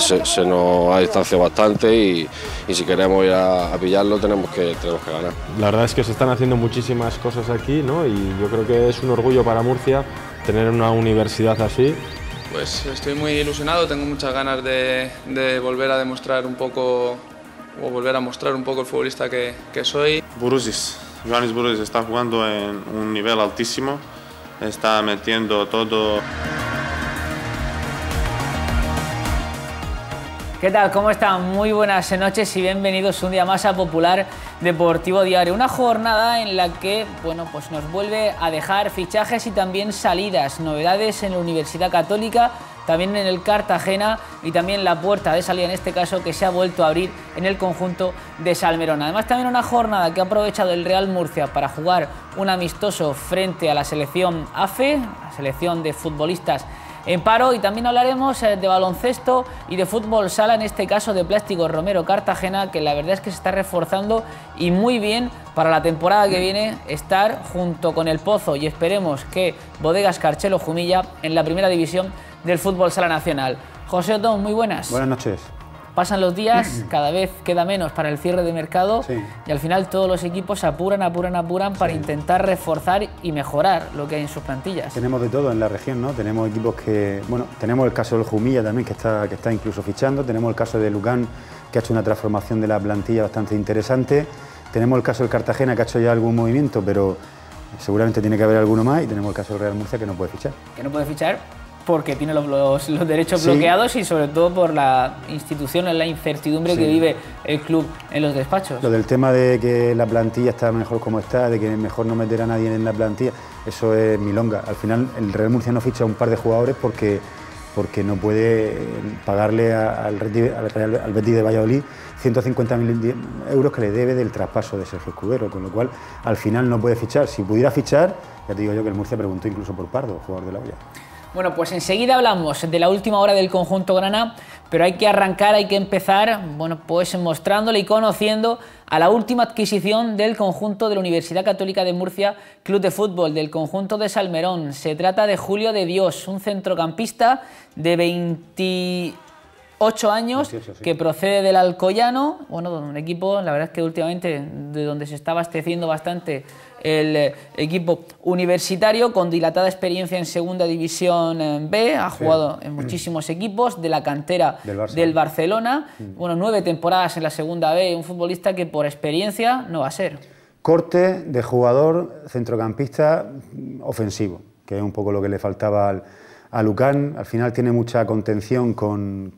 se, nos ha distanciado bastante y, si queremos ir a, pillarlo tenemos que, tenemos que ganar. La verdad es que se están haciendo muchísimas cosas aquí ¿no? y yo creo que es un orgullo para Murcia tener una universidad así pues estoy muy ilusionado, tengo muchas ganas de, volver a demostrar un poco o volver a mostrar un poco el futbolista que, soy. Burusis, Joanis Burusis está jugando en un nivel altísimo, está metiendo todo. ¿Qué tal? ¿Cómo están? Muy buenas noches y bienvenidos un día más a Popular Deportivo Diario. Una jornada en la que bueno, pues nos vuelve a dejar fichajes y también salidas, novedades en la Universidad Católica, también en el Cartagena y también la puerta de salida en este caso que se ha vuelto a abrir en el conjunto de Salmerón. Además también una jornada que ha aprovechado el Real Murcia para jugar un amistoso frente a la selección AFE, la selección de futbolistas en paro y también hablaremos eh, de baloncesto y de fútbol sala, en este caso de Plástico Romero Cartagena, que la verdad es que se está reforzando y muy bien para la temporada que viene estar junto con El Pozo y esperemos que Bodegas Carchelo Jumilla en la primera división del fútbol sala nacional. José Otón, muy buenas. Buenas noches. Pasan los días, cada vez queda menos para el cierre de mercado y al final todos los equipos apuran, apuran, apuran para intentar reforzar y mejorar lo que hay en sus plantillas. Tenemos de todo en la región, ¿no? Tenemos equipos que, bueno, tenemos el caso del Jumilla también que está, que está incluso fichando, tenemos el caso de Lucán que ha hecho una transformación de la plantilla bastante interesante, tenemos el caso del Cartagena que ha hecho ya algún movimiento, pero seguramente tiene que haber alguno más y tenemos el caso del Real Murcia que no puede fichar. Que no puede fichar, porque tiene los, derechos bloqueados y sobre todo por la institución, la incertidumbre que vive el club en los despachos. Lo del tema de que la plantilla está mejor como está, de que mejor no meter a nadie en la plantilla, eso es milonga. Al final el Real Murcia no ficha un par de jugadores porque porque no puede eh, pagarle al, al, al Betis de Valladolid 150.000 euros que le debe del traspaso de Sergio Escudero, con lo cual al final no puede fichar. Si pudiera fichar, ya te digo yo que el Murcia preguntó incluso por Pardo, jugador de la olla. Bueno, pues enseguida hablamos de la última hora del conjunto Granada, pero hay que arrancar, hay que empezar, bueno, pues mostrándole y conociendo a la última adquisición del conjunto de la Universidad Católica de Murcia, Club de Fútbol, del conjunto de Salmerón. Se trata de Julio de Dios, un centrocampista de 28 años, que procede del Alcoyano, bueno, un equipo, la verdad es que últimamente de donde se está abasteciendo bastante el eh, equipo universitario con dilatada experiencia en Segunda División eh, B, ha jugado en muchísimos equipos de la cantera del, Barcelona, bueno, nueve temporadas en la Segunda B, un futbolista que por experiencia no va a ser. Corte de jugador centrocampista ofensivo, que es un poco lo que le faltaba a Lucán. Al final tiene mucha contención con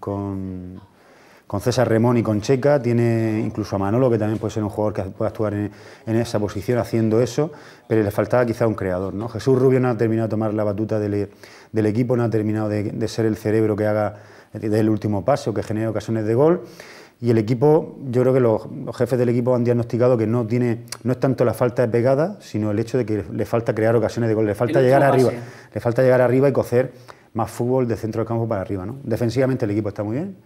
con César Remón y con Checa, tiene incluso a Manolo, que también puede ser un jugador que puede actuar en, esa posición haciendo eso, pero le faltaba quizá un creador. ¿no? Jesús Rubio no ha terminado de tomar la batuta del, equipo, no ha terminado de, ser el cerebro que haga el último paso, que genere ocasiones de gol. Y el equipo, yo creo que los, jefes del equipo han diagnosticado que no tiene, no es tanto la falta de pegada, sino el hecho de que le falta crear ocasiones de gol, le falta llegar arriba, le falta llegar arriba y cocer más fútbol de centro del campo para arriba. ¿no? Defensivamente el equipo está muy bien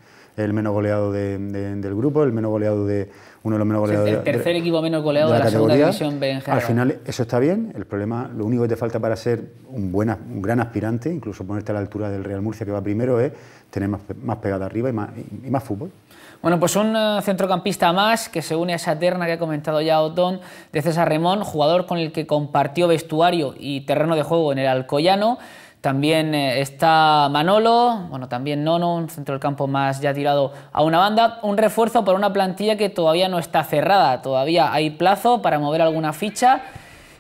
el menos goleado del grupo, el menos goleado de uno de los menos goleados. ...del el tercer equipo menos goleado de la, segunda división B Al final eso está bien, el problema, lo único que te falta para ser un, gran aspirante, incluso ponerte a la altura del Real Murcia que va primero, es tener más, más pegada arriba y más, fútbol. Bueno, pues un eh, centrocampista más que se une a esa terna que ha comentado ya Otón de César Remón, jugador con el que compartió vestuario y terreno de juego en el Alcoyano. También eh, está Manolo, bueno, también Nono, un centro del campo más ya tirado a una banda. Un refuerzo para una plantilla que todavía no está cerrada, todavía hay plazo para mover alguna ficha.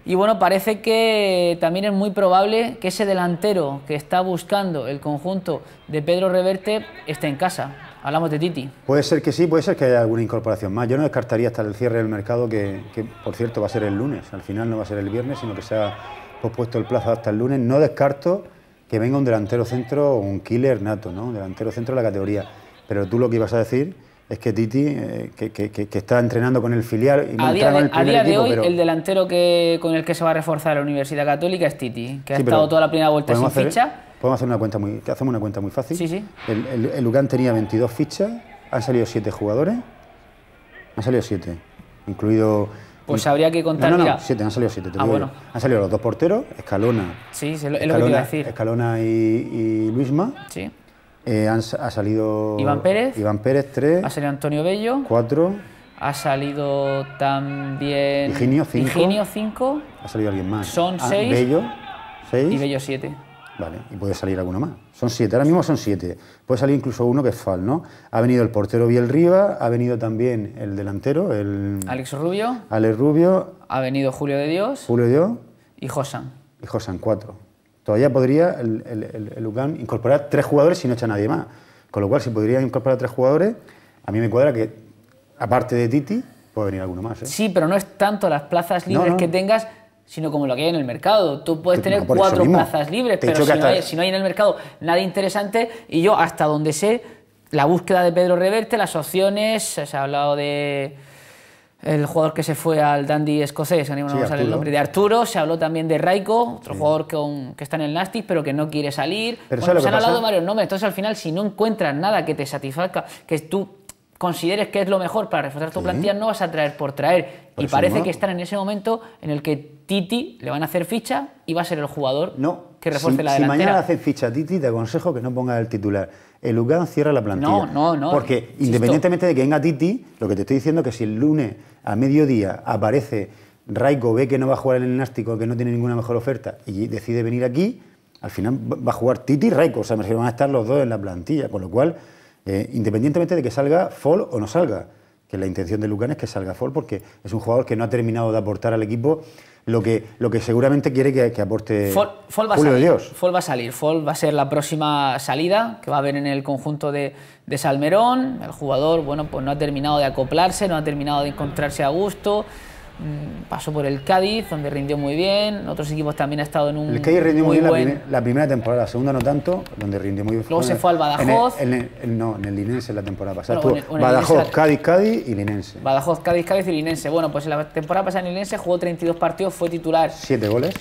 Y bueno, parece que también es muy probable que ese delantero que está buscando el conjunto de Pedro Reverte esté en casa. Hablamos de Titi. Puede ser que sí, puede ser que haya alguna incorporación más. Yo no descartaría hasta el cierre del mercado, que, que por cierto va a ser el lunes. Al final no va a ser el viernes, sino que se ha pospuesto el plazo hasta el lunes. No descarto que venga un delantero centro, un killer nato, ¿no? Un delantero centro de la categoría. Pero tú lo que ibas a decir es que Titi, eh, que, está entrenando con el filial y a día de, el a día de hoy, el delantero que, con el que se va a reforzar la Universidad Católica es Titi, que ha estado toda la primera vuelta sin ficha. Podemos hacer una cuenta muy, hacemos una cuenta muy fácil. Sí, sí. El, el, tenía 22 fichas, han salido 7 jugadores, han salido 7, incluido pues habría que contar. No, no, no siete, han salido siete. Te ah, bueno. Han salido los dos porteros, Escalona. Sí, es lo Escalona, que te iba a decir. Escalona y, y Luisma. Sí. Eh, ha salido. Iván Pérez. Iván Pérez, tres. Ha salido Antonio Bello. Cuatro. Ha salido también. Higinio, cinco. Ha salido alguien más. Son ah, seis. Bello, seis. Y Bello, siete. Vale, y puede salir alguno más. Son siete, ahora mismo son siete. Puede salir incluso uno que es fal, ¿no? Ha venido el portero Biel Riva, ha venido también el delantero, el... Alex Rubio. Alex Rubio. Ha venido Julio de Dios. Julio de Dios. Y Josan. Y Josan, cuatro. Todavía podría el, el, incorporar tres jugadores si no echa nadie más. Con lo cual, si podría incorporar tres jugadores, a mí me cuadra que, aparte de Titi, puede venir alguno más. ¿eh? Sí, pero no es tanto las plazas libres que tengas, sino como lo que hay en el mercado. Tú puedes tener cuatro plazas libres, pero si no, hay, en el mercado nada interesante, y yo hasta donde sé, la búsqueda de Pedro Reverte, las opciones, se ha hablado de el jugador que se fue al Dandy escocés, no sí, el nombre de Arturo, se habló también de Raico, otro jugador que, está en el Nastic pero que no quiere salir. se han hablado varios nombres, entonces al final si no encuentras nada que te satisfaga, que tú consideres que es lo mejor para reforzar tu plantilla, no vas a traer por traer. y parece que están en ese momento en el que Titi le van a hacer ficha y va a ser el jugador que refuerce la delantera. Si mañana hacen ficha a Titi, te aconsejo que no pongas el titular. El Lugano cierra la plantilla. No, no, no. Porque independientemente de que venga Titi, lo que te estoy diciendo es que si el lunes a mediodía aparece Raico, ve que no va a jugar en el Nástico, que no tiene ninguna mejor oferta y decide venir aquí, al final va a jugar Titi y Raico. O sea, van a estar los dos en la plantilla. Con lo cual, eh, independientemente de que salga Fall o no salga, que la intención de Lugán es que salga Fall porque es un jugador que no ha terminado de aportar al equipo lo que, lo que seguramente quiere que, aporte va Julio salir, Dios. va a salir, Fol va a ser la próxima salida que va a haber en el conjunto de, de, Salmerón. El jugador, bueno, pues no ha terminado de acoplarse, no ha terminado de encontrarse a gusto. Mm, pasó por el Cádiz, donde rindió muy bien, otros equipos también ha estado en un... El Cádiz rindió muy, bien la, primera temporada, la segunda no tanto, donde rindió muy bien. Luego se fue al Badajoz. no, en el Linense la temporada pasada. Badajoz, Cádiz, Cádiz y Linense. Badajoz, Cádiz, Cádiz y Linense. Bueno, pues en la temporada pasada en Linense jugó 32 partidos, fue titular. Siete goles.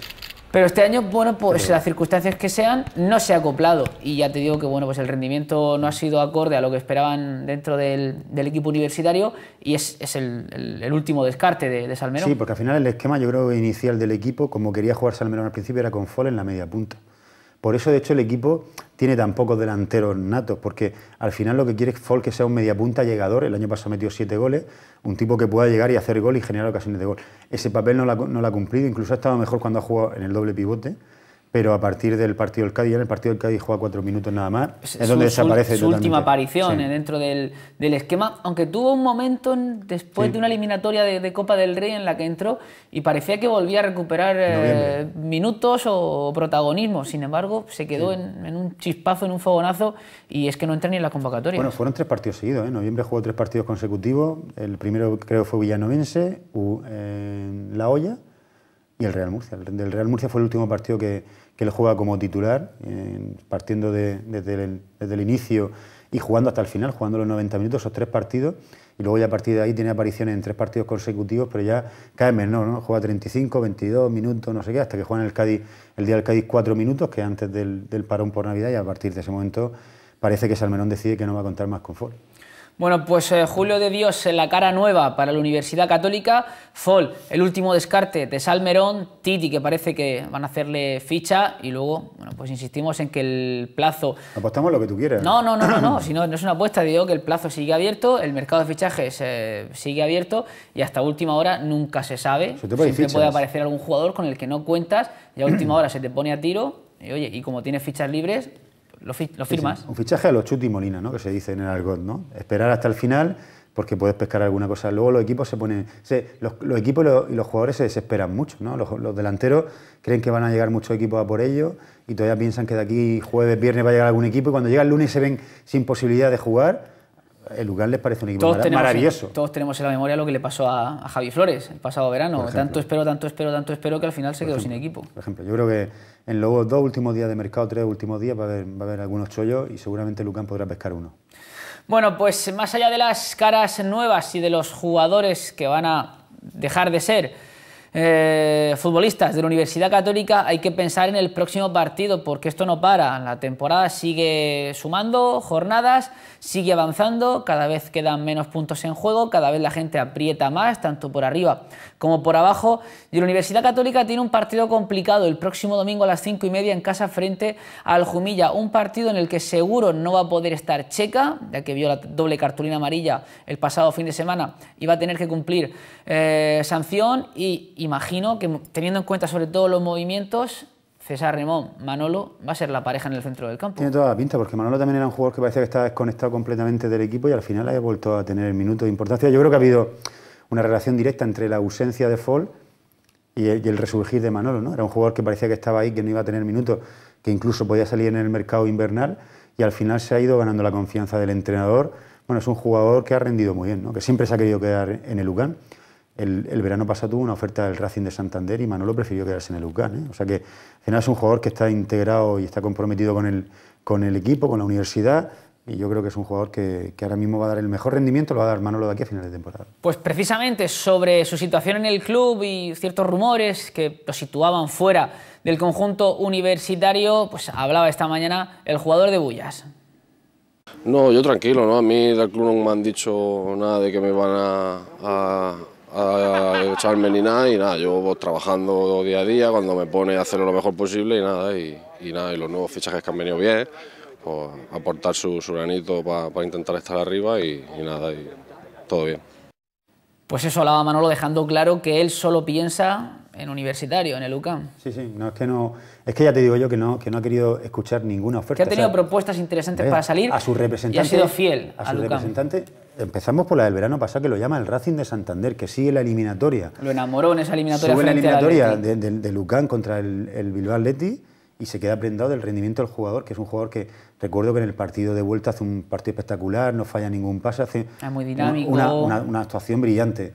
Pero este año, bueno, pues las circunstancias que sean, no se ha acoplado. Y ya te digo que, bueno, pues el rendimiento no ha sido acorde a lo que esperaban dentro del, equipo universitario y es, el, último descarte de, Salmerón. Sí, porque al final el esquema, yo creo, inicial del equipo, como quería jugar Salmerón al principio, era con Foll en la media punta. Por eso, de hecho, el equipo tiene tan pocos delanteros natos, porque al final lo que quiere es Folk que sea un mediapunta llegador. El año pasado metió siete goles, un tipo que pueda llegar y hacer gol y generar ocasiones de gol. Ese papel no lo ha cumplido, incluso ha estado mejor cuando ha jugado en el doble pivote pero a partir del partido del Cádiz, en el partido del Cádiz juega cuatro minutos nada más, es donde desaparece. Su, su última aparición eh, dentro del, del, esquema, aunque tuvo un momento después de una eliminatoria de, Copa del Rey en la que entró y parecía que volvía a recuperar eh, minutos o protagonismo, sin embargo se quedó en, un chispazo, en un fogonazo y es que no entra ni en la convocatoria. Bueno, fueron tres partidos seguidos, ¿eh? en noviembre jugó tres partidos consecutivos, el primero creo fue Villanovense, La Hoya y el Real Murcia. El del Real Murcia fue el último partido que que él juega como titular, partiendo desde, el, inicio y jugando hasta el final, jugando los 90 minutos, esos tres partidos, y luego ya a partir de ahí tiene apariciones en tres partidos consecutivos, pero ya cae menos, ¿no? Juega 35, 22 minutos, no sé qué, hasta que juega en el Cádiz, el día del Cádiz cuatro minutos, que antes del, del parón por Navidad, y a partir de ese momento parece que Salmerón decide que no va a contar más con Ford. Bueno, pues eh, Julio de Dios en la cara nueva para la Universidad Católica, Fall, el último descarte de Salmerón, Titi, que parece que van a hacerle ficha, y luego, bueno, pues insistimos en que el plazo... Apostamos lo que tú quieras. No, no, no, no, no, si no, no es una apuesta, digo que el plazo sigue abierto, el mercado de fichajes eh, sigue abierto, y hasta última hora nunca se sabe. Se puede puede aparecer algún jugador con el que no cuentas, y a última hora se te pone a tiro, y oye, y como tienes fichas libres, lo, firmas. Un fichaje a los chuti molina, ¿no? que se dice en el argot. ¿no? Esperar hasta el final porque puedes pescar alguna cosa. Luego los equipos se ponen. los, los, equipos y los, jugadores se desesperan mucho. ¿no? Los, delanteros creen que van a llegar muchos equipos a por ellos y todavía piensan que de aquí jueves, viernes va a llegar algún equipo y cuando llega el lunes se ven sin posibilidad de jugar. El lugar les parece un equipo maravilloso. todos tenemos en la memoria lo que le pasó a, Javi Flores el pasado verano. tanto espero, tanto espero, tanto espero que al final se quedó sin equipo. Por ejemplo, yo creo que en los dos últimos días de mercado, tres últimos días, va a haber, algunos chollos y seguramente Lucán podrá pescar uno. Bueno, pues más allá de las caras nuevas y de los jugadores que van a dejar de ser, eh, futbolistas de la Universidad Católica, hay que pensar en el próximo partido porque esto no para. La temporada sigue sumando jornadas, sigue avanzando, cada vez quedan menos puntos en juego, cada vez la gente aprieta más, tanto por arriba como por abajo. Y la Universidad Católica tiene un partido complicado el próximo domingo a las 5 y media en casa frente al Jumilla. Un partido en el que seguro no va a poder estar Checa, ya que vio la doble cartulina amarilla el pasado fin de semana y va a tener que cumplir eh, sanción y imagino que teniendo en cuenta sobre todo los movimientos, César Remón, Manolo va a ser la pareja en el centro del campo. Tiene toda la pinta, porque Manolo también era un jugador que parecía que estaba desconectado completamente del equipo y al final ha vuelto a tener el minuto de importancia. Yo creo que ha habido una relación directa entre la ausencia de Foll y el, resurgir de Manolo. ¿no? Era un jugador que parecía que estaba ahí, que no iba a tener minutos, que incluso podía salir en el mercado invernal y al final se ha ido ganando la confianza del entrenador. Bueno, es un jugador que ha rendido muy bien, que siempre se ha querido quedar en el UCAN. El, verano pasado tuvo una oferta del Racing de Santander y Manolo prefirió quedarse en el UCAN. ¿eh? O sea que al final es un jugador que está integrado y está comprometido con el, con el equipo, con la universidad. Y yo creo que es un jugador que, ahora mismo va a dar el mejor rendimiento, lo va a dar Manolo de aquí a final de temporada. Pues precisamente sobre su situación en el club y ciertos rumores que lo situaban fuera del conjunto universitario, pues hablaba esta mañana el jugador de Bullas. No, yo tranquilo, ¿no? A mí del club no me han dicho nada de que me van a a echarme ni nada y nada, yo voy trabajando día a día, cuando me pone a hacerlo lo mejor posible y nada, y, y nada, y los nuevos fichajes que han venido bien, pues aportar su, su granito para intentar estar arriba y, y nada, y todo bien. Pues eso hablaba Manolo dejando claro que él solo piensa en universitario, en el UCAM. Sí, sí, no es que no. Es que ya te digo yo que no, que no ha querido escuchar ninguna oferta. Que ha tenido propuestas interesantes para salir. A su representante. Y ha sido fiel a su representante. Empezamos por la del verano pasado, que lo llama el Racing de Santander, que sigue la eliminatoria. Lo enamoró en esa eliminatoria. Sube la eliminatoria de, de, contra el, Bilbao Leti. y se queda prendado del rendimiento del jugador, que es un jugador que recuerdo que en el partido de vuelta hace un partido espectacular, no falla ningún pase, hace ah, una, actuación brillante.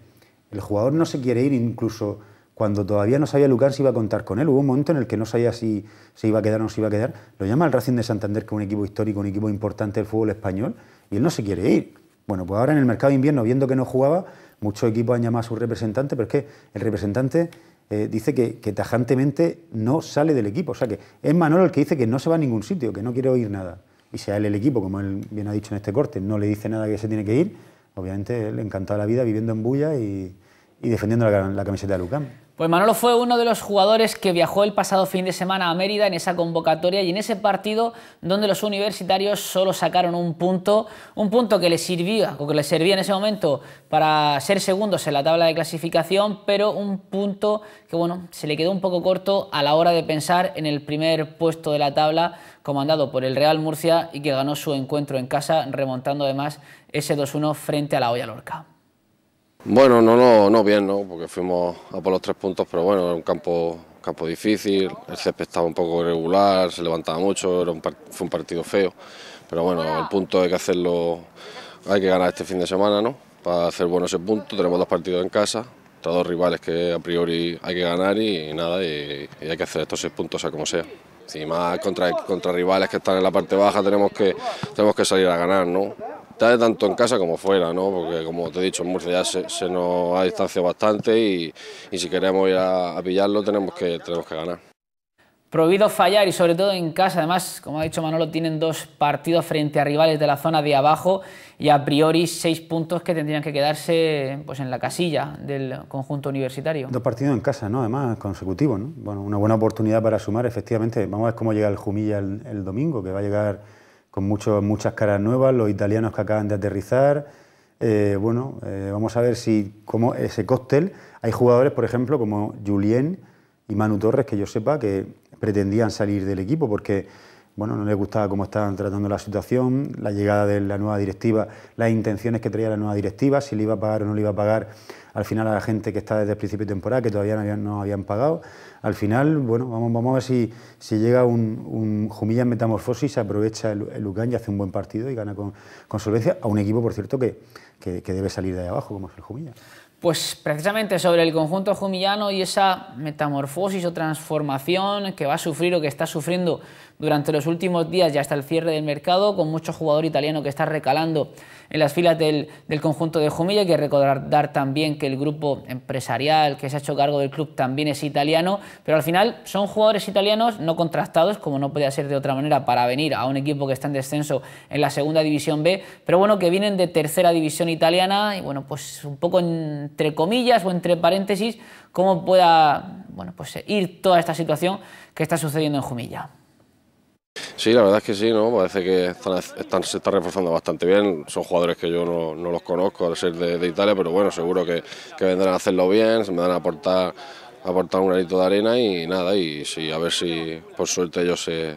El jugador no se quiere ir incluso cuando todavía no sabía Lucán si iba a contar con él. Hubo un momento en el que no sabía si se iba a quedar o no se iba a quedar. Lo llama el Racing de Santander, que es un equipo histórico, un equipo importante del fútbol español, y él no se quiere ir. Bueno, pues ahora en el mercado de invierno, viendo que no jugaba, muchos equipos han llamado a su representante, pero es que el representante eh, dice que, tajantemente no sale del equipo. O sea que es Manolo el que dice que no se va a ningún sitio, que no quiere oír nada. Y sea él el equipo, como él bien ha dicho en este corte, no le dice nada que se tiene que ir, obviamente le encantado la vida, viviendo en Bulla y, defendiendo la, la camiseta de Lucán. Pues Manolo fue uno de los jugadores que viajó el pasado fin de semana a Mérida en esa convocatoria y en ese partido donde los universitarios solo sacaron un punto, un punto que le que servía en ese momento para ser segundos en la tabla de clasificación, pero un punto que bueno, se le quedó un poco corto a la hora de pensar en el primer puesto de la tabla comandado por el Real Murcia y que ganó su encuentro en casa remontando además ese 2-1 frente a la Hoya Lorca. Bueno, no, no, no bien, ¿no? Porque fuimos a por los tres puntos, pero bueno, era un campo, campo difícil, el césped estaba un poco irregular, se levantaba mucho, era un, fue un partido feo. Pero bueno, el punto hay que hacerlo, hay que ganar este fin de semana, ¿no? Para hacer bueno ese punto, tenemos dos partidos en casa, todos dos rivales que a priori hay que ganar y, nada, y, hay que hacer estos seis puntos, sea como sea. Y más contra, contra rivales que están en la parte baja, tenemos que, tenemos que salir a ganar, ¿no? tanto en casa como fuera, porque como te he dicho, en Murcia ya se, nos ha distanciado bastante y, si queremos ir a, pillarlo tenemos que, tenemos que ganar. Prohibido fallar y sobre todo en casa. Además, como ha dicho Manolo, tienen dos partidos frente a rivales de la zona de abajo y a priori seis puntos que tendrían que quedarse pues, en la casilla del conjunto universitario. Dos partidos en casa, ¿no? Además, consecutivos, Bueno, una buena oportunidad para sumar, efectivamente. Vamos a ver cómo llega el Jumilla el domingo, que va a llegar con muchas caras nuevas, los italianos que acaban de aterrizar. Eh, bueno, eh, vamos a ver si como ese cóctel. Hay jugadores, por ejemplo, como Julien y Manu Torres, que yo sepa que pretendían salir del equipo porque bueno, no les gustaba cómo estaban tratando la situación, la llegada de la nueva directiva, las intenciones que traía la nueva directiva, si le iba a pagar o no le iba a pagar al final a la gente que está desde el principio de temporada, que todavía no habían pagado al final, bueno, vamos, vamos a ver si, llega un, un, Jumilla en metamorfosis, aprovecha el, el y hace un buen partido y gana con, solvencia a un equipo, por cierto, que, debe salir de ahí abajo, como es el Jumilla. Pues precisamente sobre el conjunto jumillano y esa metamorfosis o transformación que va a sufrir o que está sufriendo durante los últimos días ya está el cierre del mercado, con mucho jugador italiano que está recalando en las filas del, conjunto de Jumilla. Hay que recordar también que el grupo empresarial que se ha hecho cargo del club también es italiano, pero al final son jugadores italianos no contrastados, como no podía ser de otra manera, para venir a un equipo que está en descenso en la segunda división B, pero bueno, que vienen de tercera división italiana y bueno, pues un poco entre comillas o entre paréntesis, cómo pueda bueno, pues, ir toda esta situación que está sucediendo en Jumilla. Sí, la verdad es que sí, ¿no? Parece que están, se están reforzando bastante bien. Son jugadores que yo no, los conozco al ser de, Italia, pero bueno, seguro que, vendrán a hacerlo bien, se me van a aportar aportar un granito de arena y nada, y sí, a ver si por suerte ellos se, eh,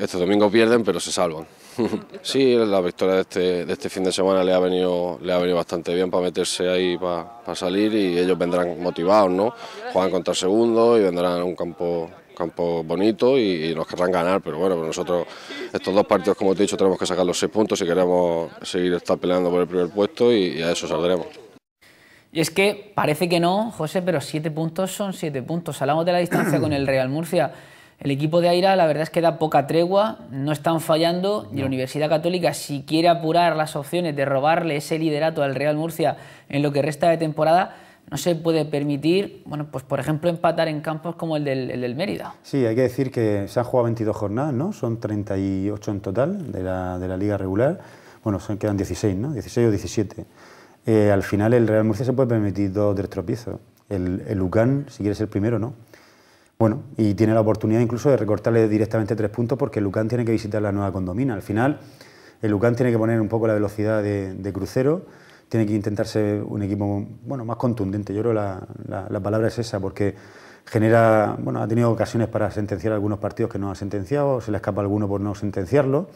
este domingo pierden, pero se salvan. Sí, la victoria este, de este, fin de semana le ha venido, le ha venido bastante bien para meterse ahí, para, para salir y ellos vendrán motivados, ¿no? Juegan contra segundo y vendrán a un campo campo bonito y, nos querrán ganar, pero bueno, pues nosotros estos dos partidos, como te he dicho, tenemos que sacar los seis puntos si queremos seguir estar peleando por el primer puesto y, a eso saldremos. Y es que parece que no, José, pero siete puntos son siete puntos. Hablamos de la distancia con el Real Murcia. El equipo de Aira, la verdad es que da poca tregua, no están fallando y la Universidad Católica, si quiere apurar las opciones de robarle ese liderato al Real Murcia en lo que resta de temporada, no se puede permitir, bueno, pues por ejemplo, empatar en campos como el del, Mérida. Sí, hay que decir que se han jugado 22 jornadas, ¿no? Son 38 en total de la, liga regular. Bueno, quedan 16, ¿no? 16 o 17. Eh, al final el Real Murcia se puede permitir dos o tres tropiezos. El, el si quiere ser primero, ¿no? Bueno, y tiene la oportunidad incluso de recortarle directamente tres puntos porque el Lucan tiene que visitar la nueva condomina. Al final, el Lucan tiene que poner un poco la velocidad de crucero tiene que intentarse un equipo bueno, más contundente. Yo creo que la, palabra es esa, porque genera, bueno, ha tenido ocasiones para sentenciar algunos partidos que no ha sentenciado, se le escapa alguno por no sentenciarlo.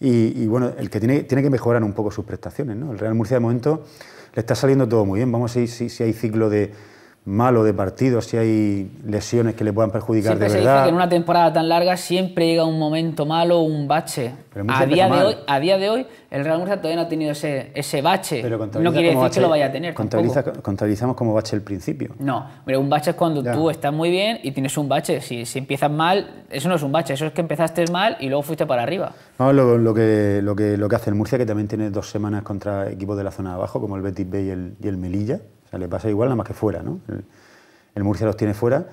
Y, bueno, el que tiene, tiene que mejorar un poco sus prestaciones. El Real Murcia de momento le está saliendo todo muy bien. Vamos a ver si hay ciclo de, malo de partido, si hay lesiones que le puedan perjudicar de verdad. se dice que en una temporada tan larga siempre llega un momento malo, un bache. A día, de hoy, a día, de hoy, el Real Murcia todavía no ha tenido ese, ese bache. no quiere decir que lo vaya a tener. contabilizamos como bache el principio. No, pero un bache es cuando tú estás muy bien y tienes un bache. Si, si, empiezas mal, eso no es un bache, eso es que empezaste mal y luego fuiste para arriba. No, lo, lo, que, lo, que, lo que hace el Murcia, que también tiene dos semanas contra equipos de la zona de abajo, como el Betis B y el, y el Melilla le pasa igual nada más que fuera, ¿no? El, Murcia los tiene fuera.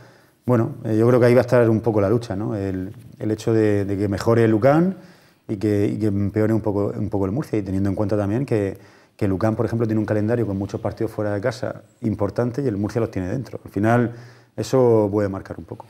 Bueno, eh, yo creo que ahí va a estar un poco la lucha, ¿no? El, hecho de, que mejore Lucán y que, y que, empeore un poco, el Murcia, y teniendo en cuenta también que, el Lucán, por ejemplo, tiene un calendario con muchos partidos fuera de casa importante y el Murcia los tiene dentro. Al final, eso puede marcar un poco.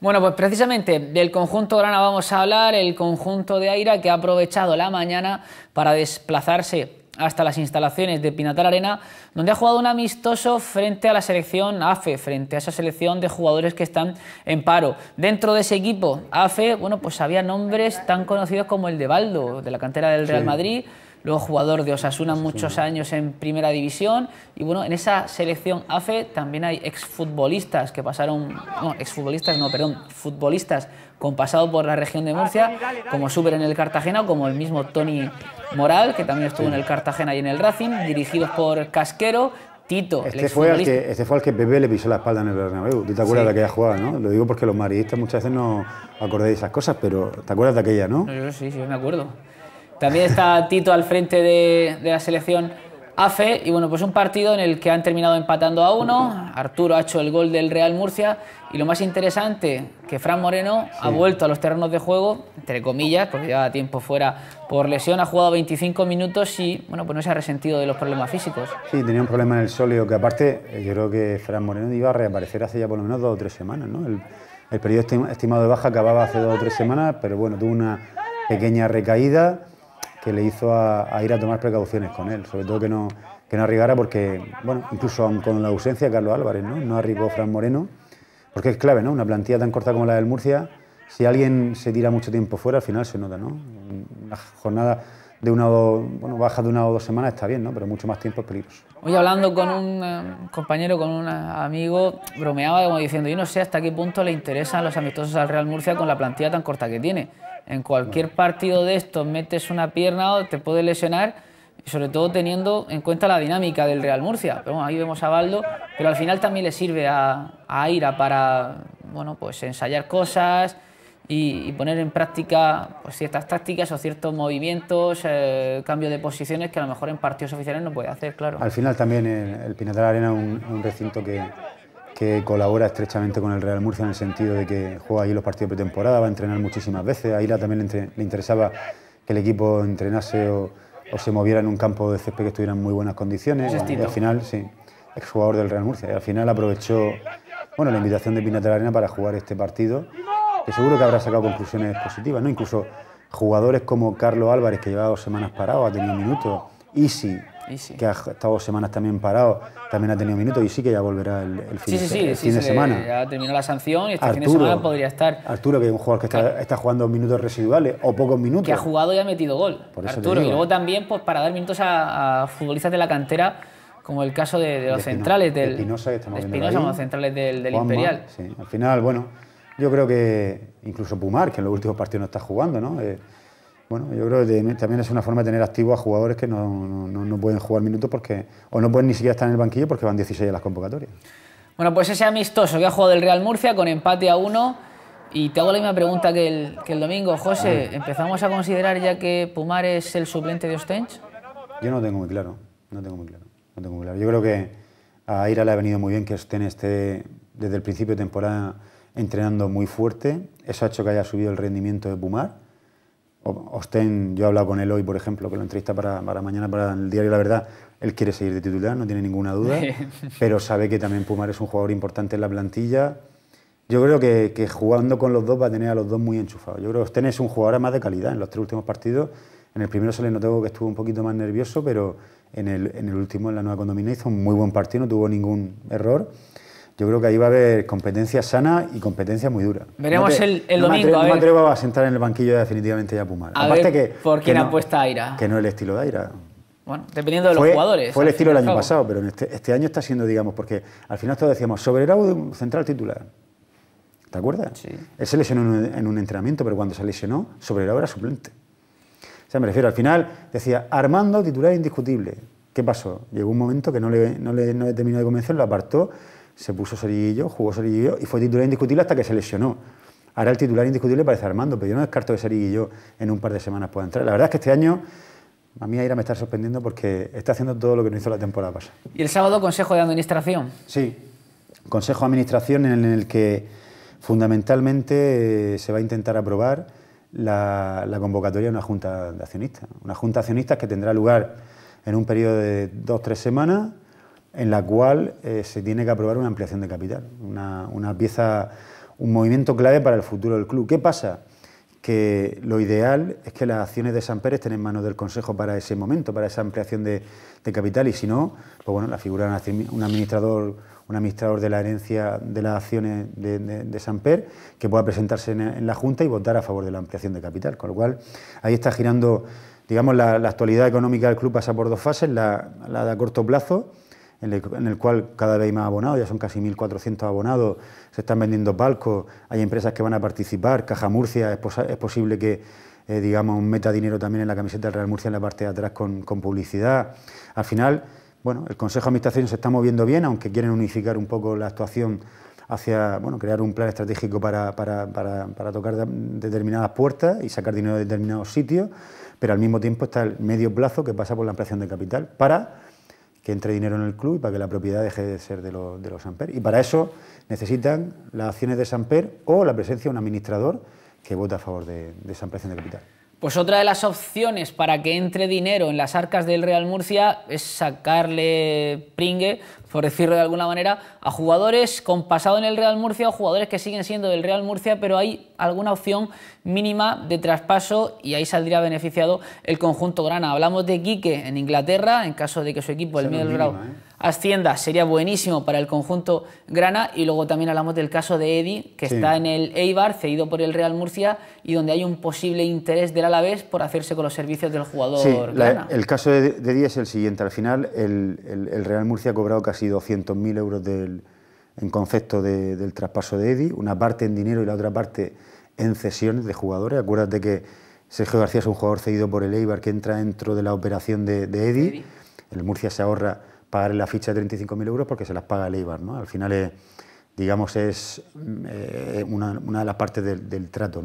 Bueno, pues precisamente del conjunto Grana vamos a hablar, el conjunto de Aira que ha aprovechado la mañana para desplazarse hasta las instalaciones de Pinatar Arena, donde ha jugado un amistoso frente a la selección AFE, frente a esa selección de jugadores que están en paro. Dentro de ese equipo AFE, bueno, pues había nombres tan conocidos como el de Baldo, de la cantera del Real Madrid luego jugador de Osasuna, muchos años en primera división. Y bueno, en esa selección AFE también hay exfutbolistas que pasaron, no, exfutbolistas, no, perdón, futbolistas con pasado por la región de Murcia, como Super en el Cartagena o como el mismo Tony Moral, que también estuvo en el Cartagena y en el Racing, dirigidos por Casquero, Tito, este, fue al que, este fue al que Pepe le pisó la espalda en el Bernabéu. te acuerdas de aquella jugada, no? Lo digo porque los maridistas muchas veces no acordáis de esas cosas, pero ¿te acuerdas de aquella, no? yo sí, sí, me acuerdo. También está Tito al frente de, la selección AFE y bueno, pues un partido en el que han terminado empatando a uno, Arturo ha hecho el gol del Real Murcia y lo más interesante, que Fran Moreno ha vuelto a los terrenos de juego, entre comillas, porque lleva tiempo fuera por lesión, ha jugado 25 minutos y bueno, pues no se ha resentido de los problemas físicos. Sí, tenía un problema en el sólido que aparte eh, yo creo que Fran Moreno iba a reaparecer hace ya por lo menos dos o tres semanas, ¿no? El, el periodo estimado de baja acababa hace dos o tres semanas, pero bueno, tuvo una pequeña recaída que le hizo a, ir a tomar precauciones con él, sobre todo que no, que no arriesgara porque, bueno, incluso con la ausencia de Carlos Álvarez, ¿no? No arriesgó Fran Moreno, porque es clave, ¿no? Una plantilla tan corta como la del Murcia, si alguien se tira mucho tiempo fuera, al final se nota, ¿no? Una jornada de una o dos, bueno, baja de una o dos semanas está bien, ¿no? Pero mucho más tiempo es peligroso. Hoy hablando con un eh, compañero, con un amigo, bromeaba como diciendo, yo no sé hasta qué punto le interesan los amistosos al Real Murcia con la plantilla tan corta que tiene en cualquier partido de estos metes una pierna o te puede lesionar sobre todo teniendo en cuenta la dinámica del Real Murcia. ahí vemos a Baldo, pero al final también le sirve a, a Aira para bueno, pues ensayar cosas y, poner en práctica pues, ciertas tácticas o ciertos movimientos, eh, cambios de posiciones que a lo mejor en partidos oficiales no puede hacer, claro. Al final también el, el Arena es un recinto que, que colabora estrechamente con el Real Murcia en el sentido de que juega ahí los partidos de pretemporada, va a entrenar muchísimas veces. A Ira también le, interesaba que el equipo entrenase o, se moviera en un campo de césped que estuviera en muy buenas condiciones. Y al final, sí, exjugador del Real Murcia. Y al final aprovechó bueno, la invitación de Pinatel Arena para jugar este partido, que seguro que habrá sacado conclusiones positivas, ¿no? Incluso jugadores como Carlos Álvarez, que llevaba dos semanas parado, ha tenido minutos, Easy que ha estado dos semanas también parado, también ha tenido minutos y sí que ya volverá el, fin, sí, sí, de, el fin de semana. Ya terminó la sanción y este fin de semana podría estar. Arturo, que es un jugador que está, jugando minutos residuales o pocos minutos. Que ha jugado y ha metido gol. Arturo, y luego también pues, para dar minutos a, futbolistas de la cantera como el caso de, los centrales del Espinosa, los centrales del, Imperial. Sí. Al final, bueno, yo creo que incluso Pumar, que en los últimos partidos no está jugando, ¿no? Eh, bueno, yo creo que también es una forma de tener activos a jugadores que no, no, no, pueden jugar minutos porque, o no pueden ni siquiera estar en el banquillo porque van 16 a las convocatorias. Bueno, pues ese amistoso que ha jugado el Real Murcia con empate a uno. Y te hago la misma pregunta que el, que el domingo, José. ¿Empezamos a considerar ya que Pumar es el suplente de Ostens? Yo no tengo muy claro, no tengo muy claro. No tengo muy claro. Yo creo que a Ira le ha venido muy bien que Ostens esté desde el principio de temporada entrenando muy fuerte. Eso ha hecho que haya subido el rendimiento de Pumar Osten, yo he hablado con él hoy, por ejemplo, que lo entrevista para, mañana, para el diario La Verdad. Él quiere seguir de titular, no tiene ninguna duda, pero sabe que también Pumar es un jugador importante en la plantilla. Yo creo que, jugando con los dos va a tener a los dos muy enchufados. Yo creo que Osten es un jugador más de calidad en los tres últimos partidos. En el primero se le notó que estuvo un poquito más nervioso, pero en el, en el último, en la nueva condomina, hizo un muy buen partido, no tuvo ningún error. Yo creo que ahí va a haber competencia sana y competencia muy dura. Veremos el, domingo. a ver. no me atrevo a sentar en el banquillo definitivamente ya Pumar. Aparte que. ¿Por quién no, apuesta Aira? Que no es el estilo de Aira. Bueno, dependiendo de los jugadores. Fue el estilo el año pasado, pero en este, este, año está siendo, digamos, porque al final todos decíamos, sobre el de un central titular. ¿Te acuerdas? Sí. Él se lesionó en un, entrenamiento, pero cuando se lesionó, sobre era suplente. O sea, me refiero, al final decía, Armando titular indiscutible. ¿Qué pasó? Llegó un momento que no le, no le terminó de convencer, lo apartó se puso Sorillo, jugó Sorillo y fue titular indiscutible hasta que se lesionó. Ahora el titular indiscutible parece Armando, pero yo no descarto que Sorillo en un par de semanas pueda entrar. La verdad es que este año a mí Aira me está sorprendiendo porque está haciendo todo lo que no hizo la temporada pasada. ¿Y el sábado Consejo de Administración? Sí, Consejo de Administración en el que fundamentalmente eh, se va a intentar aprobar la, la convocatoria de una junta de accionistas. Una junta de accionistas que tendrá lugar en un periodo de dos o tres semanas en la cual eh, se tiene que aprobar una ampliación de capital, una, pieza, un movimiento clave para el futuro del club. ¿Qué pasa? Que lo ideal es que las acciones de San Pérez estén en manos del Consejo para ese momento, para esa ampliación de, capital, y si no, pues bueno, la figura de un administrador un administrador de la herencia de las acciones de, San Pérez... que pueda presentarse en, la Junta y votar a favor de la ampliación de capital. Con lo cual, ahí está girando, digamos, la, actualidad económica del club pasa por dos fases, la, la de a corto plazo, en el cual cada vez hay más abonados, ya son casi 1.400 abonados, se están vendiendo palcos, hay empresas que van a participar, Caja Murcia, es, posible que eh, digamos meta dinero también en la camiseta del Real Murcia en la parte de atrás con, publicidad. Al final, bueno, el Consejo de Administración se está moviendo bien, aunque quieren unificar un poco la actuación hacia bueno, crear un plan estratégico para, para tocar determinadas puertas y sacar dinero de determinados sitios, pero al mismo tiempo está el medio plazo que pasa por la ampliación de capital para entre dinero en el club y para que la propiedad deje de ser de, los Samper. Y para eso necesitan las acciones de Samper o la presencia de un administrador que vote a favor de, de esa ampliación de capital. Pues otra de las opciones para que entre dinero en las arcas del Real Murcia es sacarle pringue por decirlo de alguna manera, a jugadores con pasado en el Real Murcia o jugadores que siguen siendo del Real Murcia, pero hay alguna opción mínima de traspaso y ahí saldría beneficiado el conjunto grana. Hablamos de Quique en Inglaterra, en caso de que su equipo, el Middlesbrough, ¿eh? ascienda, sería buenísimo para el conjunto grana. Y luego también hablamos del caso de Eddie, que está en el Eibar, cedido por el Real Murcia, y donde hay un posible interés del Alavés por hacerse con los servicios del jugador grana. el caso de, de es el siguiente. Al final, el, el Real Murcia ha cobrado casi y 200.000 euros en concepto del traspaso de Eddy. una parte en dinero y la otra parte en cesiones de jugadores. Acuérdate que Sergio García es un jugador cedido por el Eibar que entra dentro de la operación de, Eddy. El Murcia se ahorra pagar la ficha de 35.000 euros porque se las paga el Eibar. ¿no? Al final, es, digamos, es eh, una, de las partes del, trato.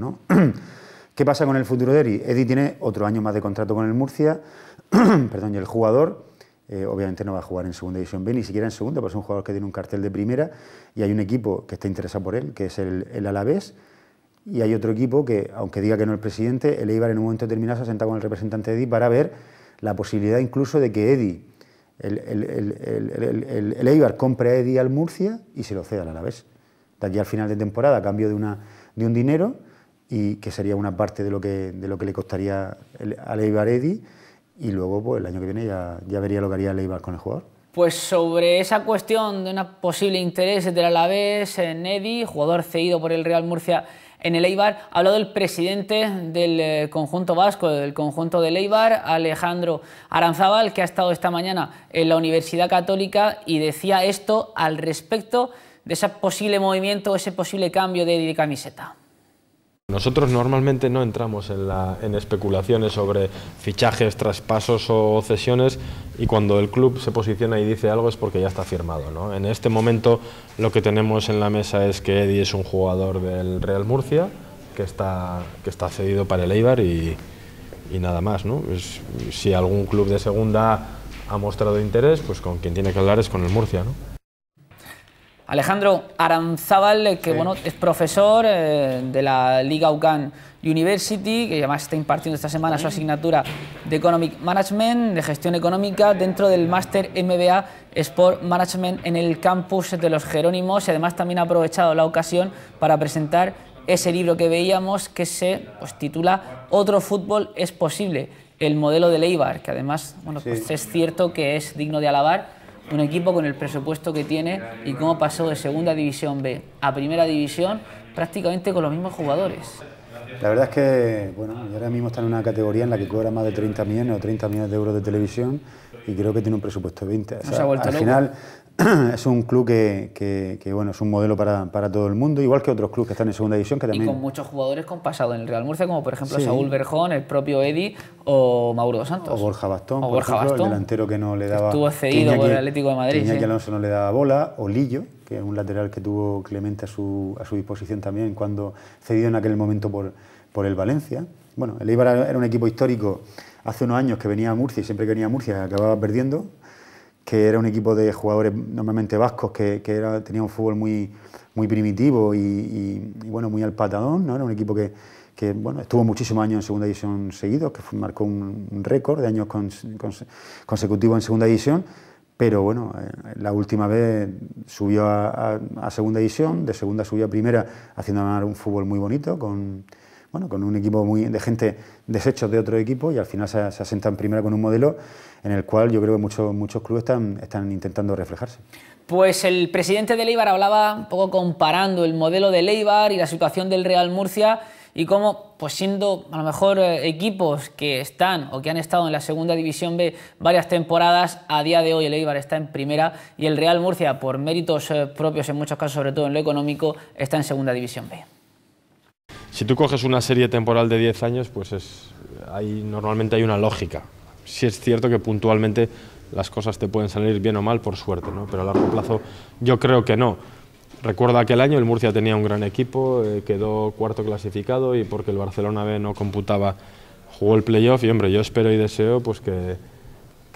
¿Qué pasa con el futuro de Eddy? Eddy tiene otro año más de contrato con el Murcia. Perdón, y el jugador eh, obviamente no va a jugar en segunda división B, ni siquiera en segunda, pero es un jugador que tiene un cartel de primera y hay un equipo que está interesado por él, que es el, Alavés, y hay otro equipo que, aunque diga que no es el presidente, el Eibar en un momento determinado se ha con el representante de Edi para ver la posibilidad incluso de que Edi, el, el, Eibar compre a Edi al Murcia y se lo ceda al Alavés. De aquí al final de temporada, a cambio de, un dinero, y que sería una parte de lo que, de lo que le costaría al Eibar Edi y luego pues el año que viene ya, vería lo que haría Leibar con el jugador. Pues sobre esa cuestión de un posible interés del Alavés en Edi, jugador cedido por el Real Murcia en el Eibar, ha hablado el presidente del eh, conjunto vasco, del conjunto del Eibar, Alejandro Aranzábal, que ha estado esta mañana en la Universidad Católica y decía esto al respecto de ese posible movimiento, ese posible cambio de, de camiseta. Nosotros normalmente no entramos en, especulaciones sobre fichajes, traspasos o cesiones y cuando el club se posiciona y dice algo es porque ya está firmado. En este momento lo que tenemos en la mesa es que Eddie es un jugador del Real Murcia que está, que está cedido para el Eibar y, nada más. ¿no? si algún club de segunda ha mostrado interés, pues con quien tiene que hablar es con el Murcia. ¿no? Alejandro Aranzábal, eh, que bueno, es profesor eh, de la Liga UCAN University, que además está impartiendo esta semana su asignatura de Economic Management, de gestión económica, dentro del máster MBA Sport Management en el campus de los Jerónimos. Y además también ha aprovechado la ocasión para presentar ese libro que veíamos que se pues, titula Otro fútbol es posible, el modelo de Leibar, que además bueno, pues, es cierto que es digno de alabar un equipo con el presupuesto que tiene y cómo pasó de segunda división B a primera división prácticamente con los mismos jugadores. La verdad es que, bueno, ahora mismo está en una categoría en la que cobra más de 30 millones o 30 millones de euros de televisión y creo que tiene un presupuesto de 20. al final, es un club que, bueno, es un modelo para, todo el mundo, igual que otros clubes que están en segunda división. Que también... Y con muchos jugadores con pasado en el Real Murcia, como por ejemplo Saúl Berjón, el propio Edi o Mauro Santos. O Borja Bastón, o Borja el delantero que no le daba... Estuvo cedido Atlético de Madrid. no le daba bola, o Lillo, que es un lateral que tuvo Clemente a su, disposición también cuando cedido en aquel momento por, el Valencia. Bueno, el Eibar era un equipo histórico hace unos años que venía a Murcia y siempre que venía a Murcia acababa perdiendo que era un equipo de jugadores normalmente vascos que, tenía un fútbol muy, muy primitivo y, bueno, muy al patadón, ¿no? Era un equipo que, bueno, estuvo muchísimos años en segunda división seguido, que marcó un, récord de años consecutivos en segunda división, pero bueno, eh, la última vez subió a, segunda división, de segunda subió a primera, haciendo ganar un fútbol muy bonito, con, bueno, con un equipo muy de gente deshecho de otro equipo y al final se, asentan primero primera con un modelo en el cual yo creo que muchos, muchos clubes están, intentando reflejarse. Pues el presidente de Leibar hablaba un poco comparando el modelo de Leibar y la situación del Real Murcia y cómo, pues siendo a lo mejor eh, equipos que están o que han estado en la segunda división B varias temporadas, a día de hoy el Eibar está en primera y el Real Murcia, por méritos eh, propios en muchos casos, sobre todo en lo económico, está en segunda división B. Si tú coges una serie temporal de 10 años, pues hay, normalmente hay una lógica. Si es cierto que puntualmente las cosas te pueden salir bien o mal, por suerte, pero a largo plazo yo creo que no. Recuerda aquel año el Murcia tenía un gran equipo, eh, quedó cuarto clasificado y porque el Barcelona B no computaba, jugó el playoff y hombre, yo espero y deseo pues que,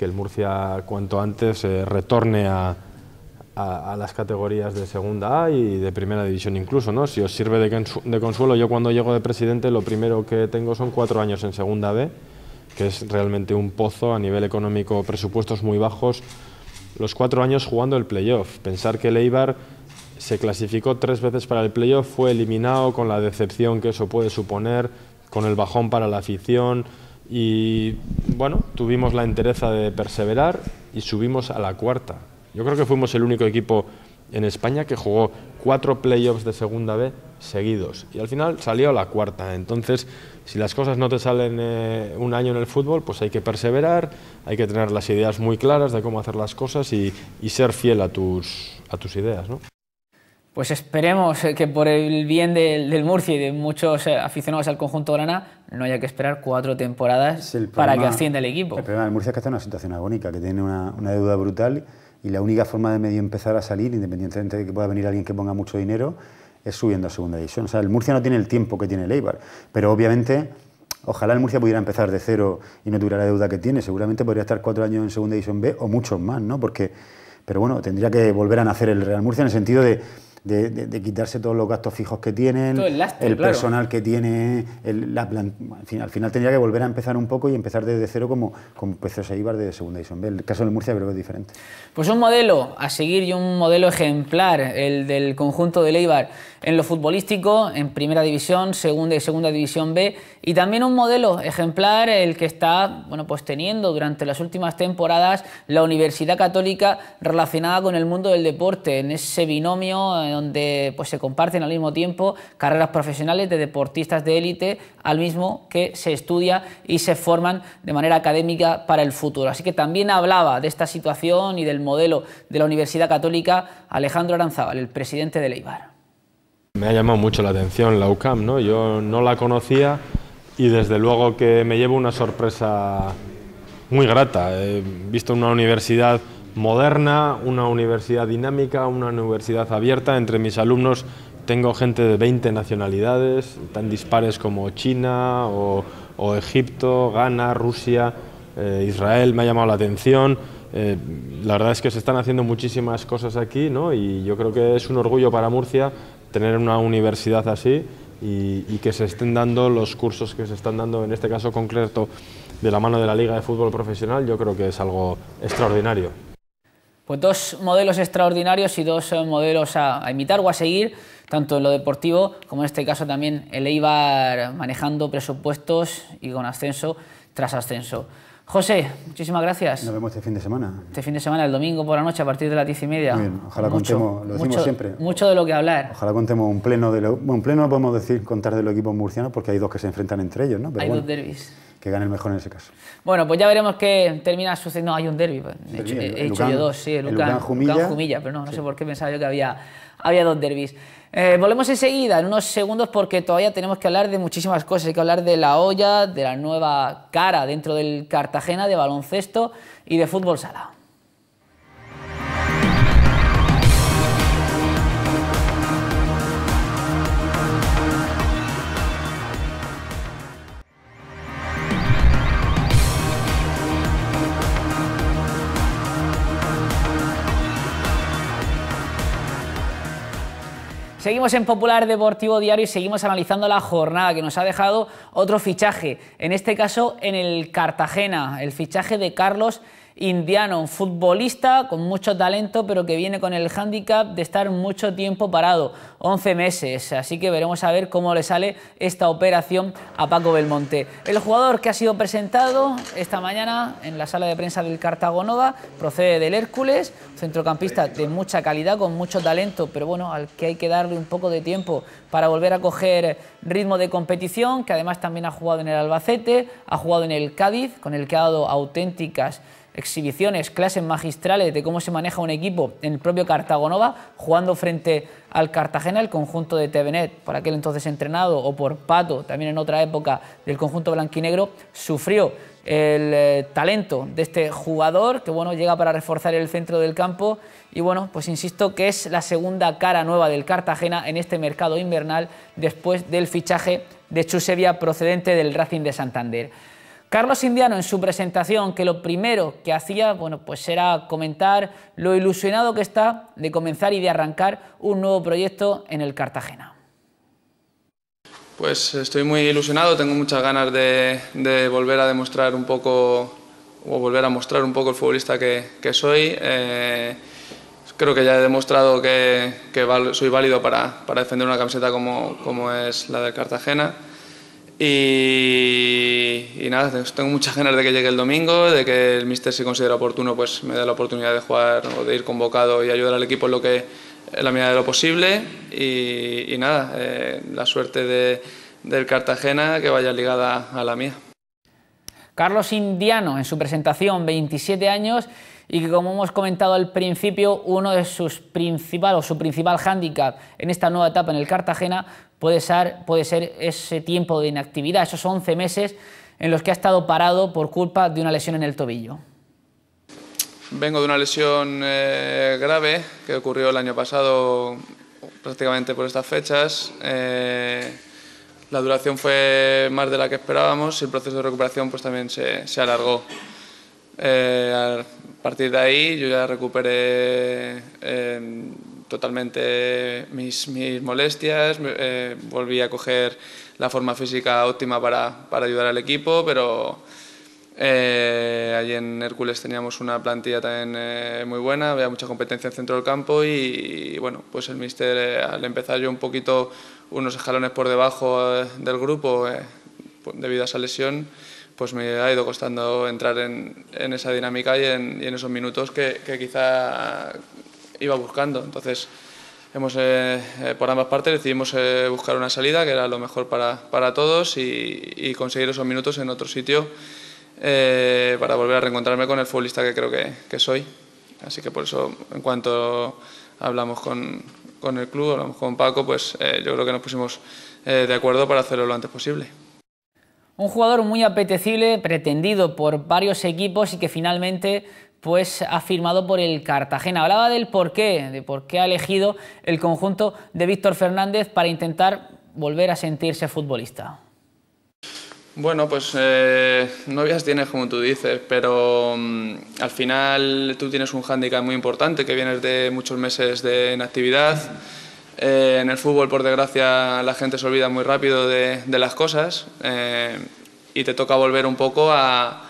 el Murcia cuanto antes eh, retorne a, a, las categorías de segunda A y de primera división incluso, ¿no? Si os sirve de, consuelo, yo cuando llego de presidente lo primero que tengo son cuatro años en segunda B, que es realmente un pozo a nivel económico, presupuestos muy bajos, los cuatro años jugando el playoff. Pensar que el se clasificó tres veces para el playoff, fue eliminado con la decepción que eso puede suponer, con el bajón para la afición y bueno, tuvimos la entereza de perseverar y subimos a la cuarta yo creo que fuimos el único equipo en España que jugó cuatro playoffs de segunda B seguidos y al final salió a la cuarta. Entonces, si las cosas no te salen eh, un año en el fútbol, pues hay que perseverar, hay que tener las ideas muy claras de cómo hacer las cosas y, ser fiel a tus, a tus ideas. ¿no? Pues esperemos eh, que por el bien del, Murcia y de muchos eh, aficionados al conjunto Grana no haya que esperar cuatro temporadas para que ascienda el equipo. El problema del Murcia es que está en una situación agónica, que tiene una, una deuda brutal y la única forma de medio empezar a salir, independientemente de que pueda venir alguien que ponga mucho dinero, es subiendo a segunda división. O sea, el Murcia no tiene el tiempo que tiene el Eibar, pero obviamente Ojalá el Murcia pudiera empezar de cero y no tuviera la deuda que tiene. Seguramente podría estar cuatro años en Segunda División B o muchos más, ¿no? Porque, pero bueno, tendría que volver a nacer el Real Murcia en el sentido de de, quitarse todos los gastos fijos que tienen, el, personal que tiene, la al, final, tendría que volver a empezar un poco y empezar desde cero como, como empezó Ibar de segunda división B. El caso de Murcia creo que es diferente. Pues un modelo a seguir y un modelo ejemplar, el del conjunto de Leibar en lo futbolístico, en primera división, segunda y segunda división B, y también un modelo ejemplar el que está bueno, pues teniendo durante las últimas temporadas la Universidad Católica relacionada con el mundo del deporte, en ese binomio donde pues, se comparten al mismo tiempo carreras profesionales de deportistas de élite, al mismo que se estudia y se forman de manera académica para el futuro. Así que también hablaba de esta situación y del modelo de la Universidad Católica Alejandro Aranzábal, el presidente de Leibar. Me ha llamado mucho la atención la UCAM, ¿no? Yo no la conocía y desde luego que me llevo una sorpresa muy grata. He visto una universidad moderna, una universidad dinámica, una universidad abierta. Entre mis alumnos tengo gente de 20 nacionalidades, tan dispares como China o, Egipto, Ghana, Rusia, eh, Israel, me ha llamado la atención. Eh, la verdad es que se están haciendo muchísimas cosas aquí ¿no? y yo creo que es un orgullo para Murcia tener una universidad así y que se estén dando los cursos que se están dando, en este caso concreto, de la mano de la Liga de Fútbol Profesional, yo creo que es algo extraordinario pues dos modelos extraordinarios y dos eh, modelos a, imitar o a seguir, tanto en lo deportivo como en este caso también el Eibar manejando presupuestos y con ascenso tras ascenso. José, muchísimas gracias. Nos vemos este fin de semana. Este fin de semana, el domingo por la noche, a partir de las diez y media. bien, ojalá contemos, lo decimos siempre. Mucho de lo que hablar. Ojalá contemos un pleno de un pleno podemos decir contar de los equipos murcianos porque hay dos que se enfrentan entre ellos, ¿no? hay dos derbis que gane el mejor en ese caso. Bueno, pues ya veremos qué termina sucediendo. No, hay un derby, pues, he hecho, yo dos, sí, el Lucan, Jumilla. pero no, no sé por qué pensaba yo que había, había dos derbis. Eh, volvemos enseguida, en unos segundos, porque todavía tenemos que hablar de muchísimas cosas. Hay que hablar de la olla, de la nueva cara dentro del Cartagena, de baloncesto y de fútbol salado. Seguimos en Popular Deportivo Diario y seguimos analizando la jornada que nos ha dejado otro fichaje, en este caso en el Cartagena, el fichaje de Carlos indiano, un futbolista con mucho talento, pero que viene con el hándicap de estar mucho tiempo parado, 11 meses. Así que veremos a ver cómo le sale esta operación a Paco Belmonte. El jugador que ha sido presentado esta mañana en la sala de prensa del Cartagonova procede del Hércules, centrocampista de mucha calidad, con mucho talento, pero bueno, al que hay que darle un poco de tiempo para volver a coger ritmo de competición, que además también ha jugado en el Albacete, ha jugado en el Cádiz, con el que ha dado auténticas exhibiciones, clases magistrales de cómo se maneja un equipo en el propio Cartagonova, jugando frente al Cartagena, el conjunto de Tevenet, por aquel entonces entrenado, o por Pato, también en otra época del conjunto blanquinegro, sufrió el eh, talento de este jugador que bueno llega para reforzar el centro del campo y bueno pues insisto que es la segunda cara nueva del Cartagena en este mercado invernal después del fichaje de Chusevia procedente del Racing de Santander. Carlos Indiano en su presentación que lo primero que hacía, bueno, pues era comentar lo ilusionado que está de comenzar y de arrancar un nuevo proyecto en el Cartagena. Pues estoy muy ilusionado, tengo muchas ganas de, volver a demostrar un poco o volver a mostrar un poco el futbolista que, soy. Eh, creo que ya he demostrado que, soy válido para, defender una camiseta como, como es la del Cartagena. Y, nada, tengo muchas ganas de que llegue el domingo, de que el míster si considera oportuno pues me dé la oportunidad de jugar o de ir convocado y ayudar al equipo en lo que la medida de lo posible y, nada, eh, la suerte del Cartagena que vaya ligada a la mía. Carlos Indiano en su presentación, 27 años y que como hemos comentado al principio, uno de sus principales o su principal hándicap en esta nueva etapa en el Cartagena puede ser, puede ser ese tiempo de inactividad, esos 11 meses en los que ha estado parado por culpa de una lesión en el tobillo. Vengo de una lesión eh, grave que ocurrió el año pasado prácticamente por estas fechas. Eh, la duración fue más de la que esperábamos y el proceso de recuperación pues, también se, se alargó. Eh, partir de ahí yo ya recuperé em, totalmente mis, mis molestias, eh, volví a coger la forma física óptima para, para ayudar al equipo, pero eh, allí en Hércules teníamos una plantilla también eh, muy buena, había mucha competencia en centro del campo y, bueno, pues el míster al empezar yo un poquito unos escalones por debajo del grupo pues, debido a esa lesión, pues me ha ido costando entrar en, en esa dinámica y en, en esos minutos que, que, quizá iba buscando. Entonces, hemos, eh, eh, por ambas partes decidimos eh, buscar una salida que era lo mejor para, para todos y, conseguir esos minutos en otro sitio para volver a reencontrarme con el futbolista que creo que, que soy. Así que por eso, en cuanto hablamos con, con el club, hablamos con Paco, pues yo creo que nos pusimos de acuerdo para hacerlo lo antes posible. Un jugador muy apetecible, pretendido por varios equipos y que finalmente pues ha firmado por el Cartagena. Hablaba del porqué, de por qué ha elegido el conjunto de Víctor Fernández para intentar volver a sentirse futbolista. Bueno, pues eh, novias tienes como tú dices, pero mm, al final tú tienes un hándicap muy importante que viene de muchos meses de inactividad. Eh, en el fútbol, por desgracia, la gente se olvida muy rápido de, las cosas eh, y te toca volver un poco a,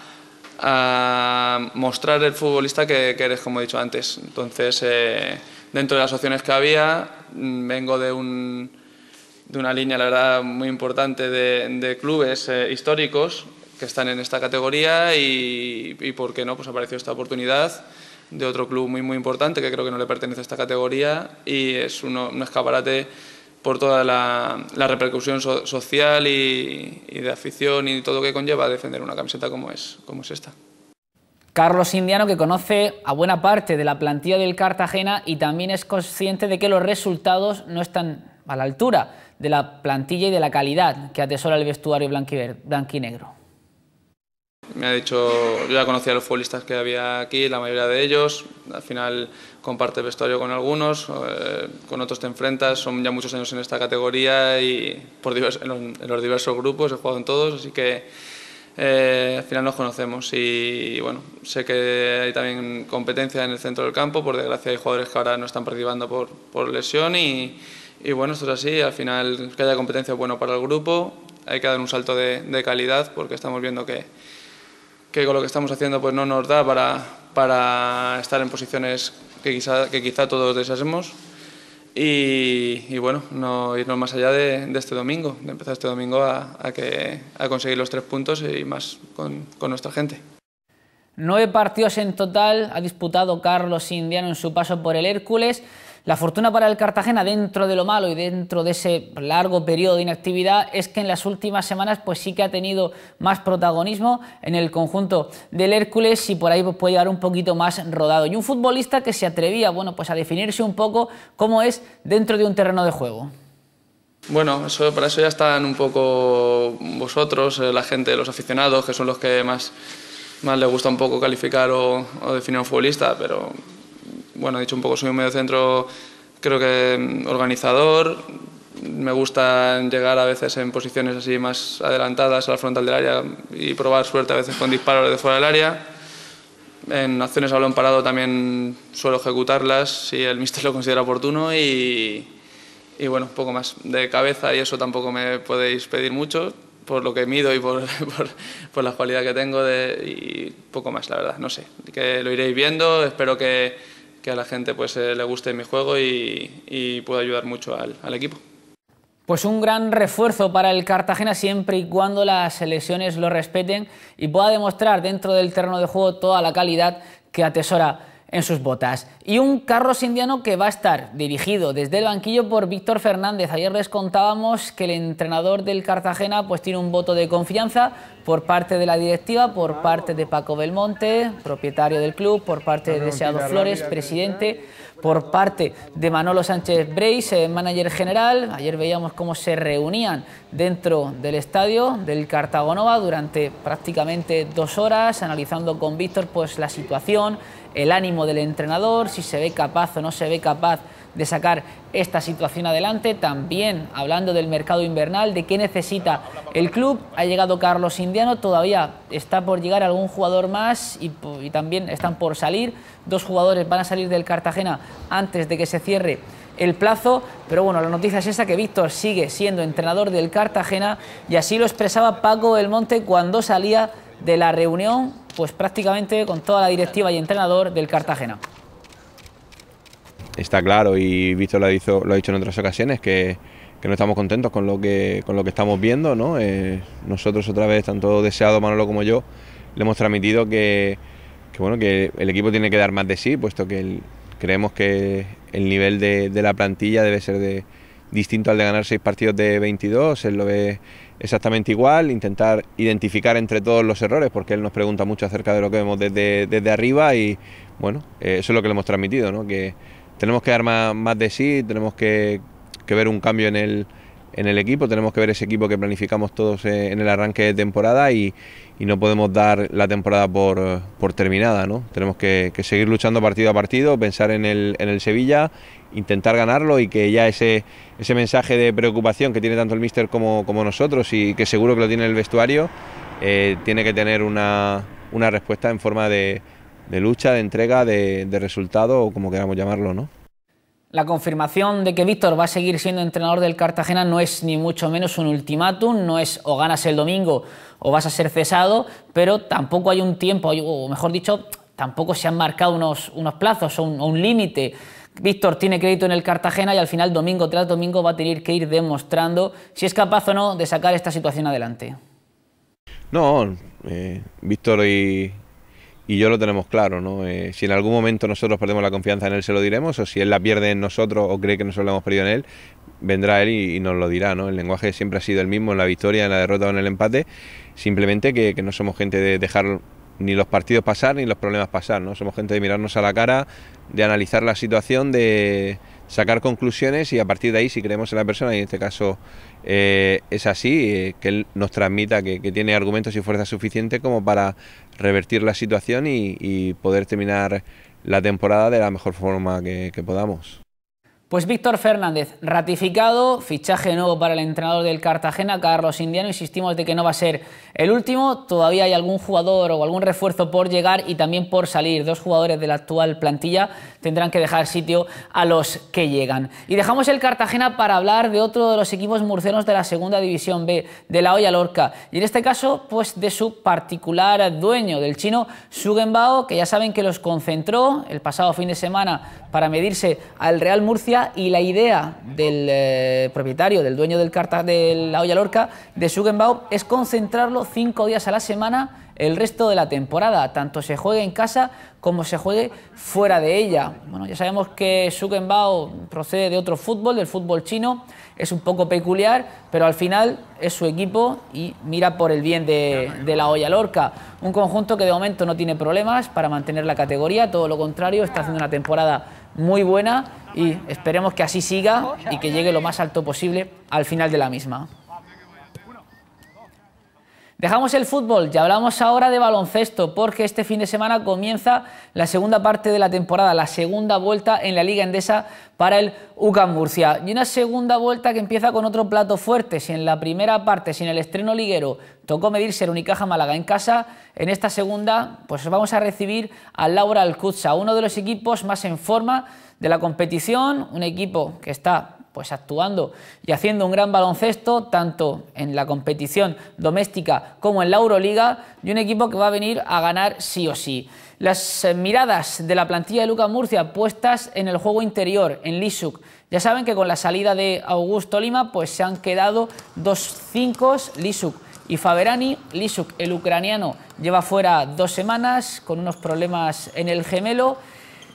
mostrar el futbolista que, eres, como he dicho antes. Entonces, eh, dentro de las opciones que había, mm, vengo de una línea, la verdad, muy importante de, clubes históricos que están en esta categoría y, y, ¿por qué no? Pues apareció esta oportunidad de otro club muy muy importante que creo que no le pertenece a esta categoría y es un escaparate por toda la, repercusión social y, de afición y todo lo que conlleva defender una camiseta como es, como es esta. Carlos Indiano, que conoce a buena parte de la plantilla del Cartagena y también es consciente de que los resultados no están a la altura de la plantilla y de la calidad que atesora el vestuario blanquinegro me ha dicho, yo ya conocía a los futbolistas que había aquí, la mayoría de ellos, al final comparte vestuario con algunos, eh, con otros te enfrentas, son ya muchos años en esta categoría y por en, los, diversos grupos he jugado en todos, así que eh, al final nos conocemos y, bueno, sé que hay también competencia en el centro del campo, por desgracia hay jugadores que ahora no están participando por, por lesión y, y bueno, esto es así, al final que haya competencia es bueno para el grupo, hay que dar un salto de calidad porque estamos viendo que que con lo que estamos haciendo pues no nos da para, para estar en posiciones que quizá, que quizá todos deseásemos. Y, y, bueno, no irnos más allá de, este domingo, de empezar este domingo a, a, a conseguir los tres puntos y más con, con nuestra gente. Nueve partidos en total ha disputado Carlos Indiano en su paso por el Hércules. La fortuna para el Cartagena dentro de lo malo y dentro de ese largo periodo de inactividad es que en las últimas semanas pues sí que ha tenido más protagonismo en el conjunto del Hércules y por ahí pues, puede llegar un poquito más rodado. Y un futbolista que se atrevía bueno, pues a definirse un poco cómo es dentro de un terreno de juego. Bueno, eso, para eso ya están un poco vosotros, eh, la gente, los aficionados, que son los que más, más les gusta un poco calificar o, o definir un futbolista, pero bueno, he dicho un poco, soy un medio centro, creo que mm, organizador, me gusta llegar a veces en posiciones así más adelantadas a la frontal del área y probar suerte a veces con disparos de fuera del área. En acciones a balón parado también suelo ejecutarlas si el míster lo considera oportuno y, y bueno, un poco más de cabeza y eso tampoco me podéis pedir mucho por lo que mido y por, por, por la cualidad que tengo de, y poco más, la verdad, no sé, que lo iréis viendo, espero que a la gente pues, eh, le guste mi juego y, pueda ayudar mucho al, equipo. Pues un gran refuerzo para el Cartagena siempre y cuando las selecciones lo respeten y pueda demostrar dentro del terreno de juego toda la calidad que atesora en sus botas. Y un carros indiano que va a estar dirigido desde el banquillo por Víctor Fernández. Ayer les contábamos que el entrenador del Cartagena pues, tiene un voto de confianza por parte de la directiva, por parte de Paco Belmonte, propietario del club, por parte de Deseado Flores, presidente. ¿eh? por parte de Manolo Sánchez Breis, el eh, manager general. Ayer veíamos cómo se reunían dentro del estadio del Cartagonova durante prácticamente dos horas, analizando con Víctor pues, la situación, el ánimo del entrenador, si se ve capaz o no se ve capaz de sacar esta situación adelante. También hablando del mercado invernal, de qué necesita el club. Ha llegado Carlos Indiano, todavía está por llegar algún jugador más y, también están por salir. Dos jugadores van a salir del Cartagena antes de que se cierre el plazo, pero bueno, la noticia es esa que Víctor sigue siendo entrenador del Cartagena y así lo expresaba Paco del Monte cuando salía de la reunión, pues prácticamente con toda la directiva y entrenador del Cartagena está claro y visto lo ha dicho, lo ha dicho en otras ocasiones que, no estamos contentos con lo que, con lo que estamos viendo. Eh, nosotros otra vez, tanto deseado Manolo como yo, le hemos transmitido que, bueno, que el equipo tiene que dar más de sí, puesto que creemos que el nivel de, la plantilla debe ser de, distinto al de ganar seis partidos de 22, él lo ve exactamente igual, intentar identificar entre todos los errores, porque él nos pregunta mucho acerca de lo que vemos desde, desde arriba y bueno, eh, eso es lo que le hemos transmitido, ¿no? que tenemos que dar más, de sí, tenemos que, ver un cambio en el, equipo, tenemos que ver ese equipo que planificamos todos eh, en el arranque de temporada y, no podemos dar la temporada por, terminada, ¿no? Tenemos que, seguir luchando partido a partido, pensar en el, Sevilla, intentar ganarlo y que ya ese, mensaje de preocupación que tiene tanto el míster como, nosotros y que seguro que lo tiene el vestuario, eh, tiene que tener una respuesta en forma de, de lucha, de entrega, de, resultado o como queramos llamarlo, ¿no? La confirmación de que Víctor va a seguir siendo entrenador del Cartagena no es ni mucho menos un ultimátum, no es o ganas el domingo o vas a ser cesado, pero tampoco hay un tiempo, o mejor dicho, tampoco se han marcado unos, plazos o un, límite. Víctor tiene crédito en el Cartagena y al final domingo tras domingo va a tener que ir demostrando si es capaz o no de sacar esta situación adelante. No, eh, Víctor y, y yo lo tenemos claro, ¿no? Eh, si en algún momento nosotros perdemos la confianza en él, se lo diremos, o si él la pierde en nosotros o cree que nosotros la hemos perdido en él, vendrá él y, nos lo dirá, ¿no? El lenguaje siempre ha sido el mismo en la victoria, en la derrota o en el empate, simplemente que, no somos gente de dejar ni los partidos pasar ni los problemas pasar, ¿no? Somos gente de mirarnos a la cara, de analizar la situación, de sacar conclusiones y a partir de ahí, si creemos en la persona, y en este caso eh, es así, eh, que él nos transmita que, que, tiene argumentos y fuerza suficiente como para revertir la situación y, poder terminar la temporada de la mejor forma que podamos. Pues Víctor Fernández, ratificado, fichaje nuevo para el entrenador del Cartagena, Carlos Indiano, insistimos de que no va a ser el último, todavía hay algún jugador o algún refuerzo por llegar y también por salir, dos jugadores de la actual plantilla tendrán que dejar sitio a los que llegan. Y dejamos el Cartagena para hablar de otro de los equipos murcianos de la segunda división B, de la Hoya Lorca, y en este caso pues de su particular dueño, del chino Sugenbao, que ya saben que los concentró el pasado fin de semana para medirse al Real Murcia y la idea del eh, propietario, del dueño del carta de la olla Lorca, de Sugenbau, es concentrarlo cinco días a la semana el resto de la temporada, tanto se juegue en casa como se juegue fuera de ella. Bueno, ya sabemos que Sugenbao procede de otro fútbol, del fútbol chino, es un poco peculiar, pero al final es su equipo y mira por el bien de, la olla Lorca. Un conjunto que de momento no tiene problemas para mantener la categoría, todo lo contrario, está haciendo una temporada muy buena y esperemos que así siga y que llegue lo más alto posible al final de la misma. Dejamos el fútbol y hablamos ahora de baloncesto porque este fin de semana comienza la segunda parte de la temporada, la segunda vuelta en la Liga Endesa para el UCAM Murcia. Y una segunda vuelta que empieza con otro plato fuerte. Si en la primera parte, sin el estreno liguero, tocó medirse el Unicaja Málaga en casa, en esta segunda pues vamos a recibir a Laura Alcuzza, uno de los equipos más en forma de la competición, un equipo que está pues actuando y haciendo un gran baloncesto, tanto en la competición doméstica como en la Euroliga, y un equipo que va a venir a ganar sí o sí. Las eh, miradas de la plantilla de Lucas Murcia puestas en el juego interior, en Lisuk. Ya saben que con la salida de Augusto Lima, pues se han quedado dos cinco Lisuk y Faverani... Lisuk, el ucraniano, lleva fuera dos semanas con unos problemas en el gemelo.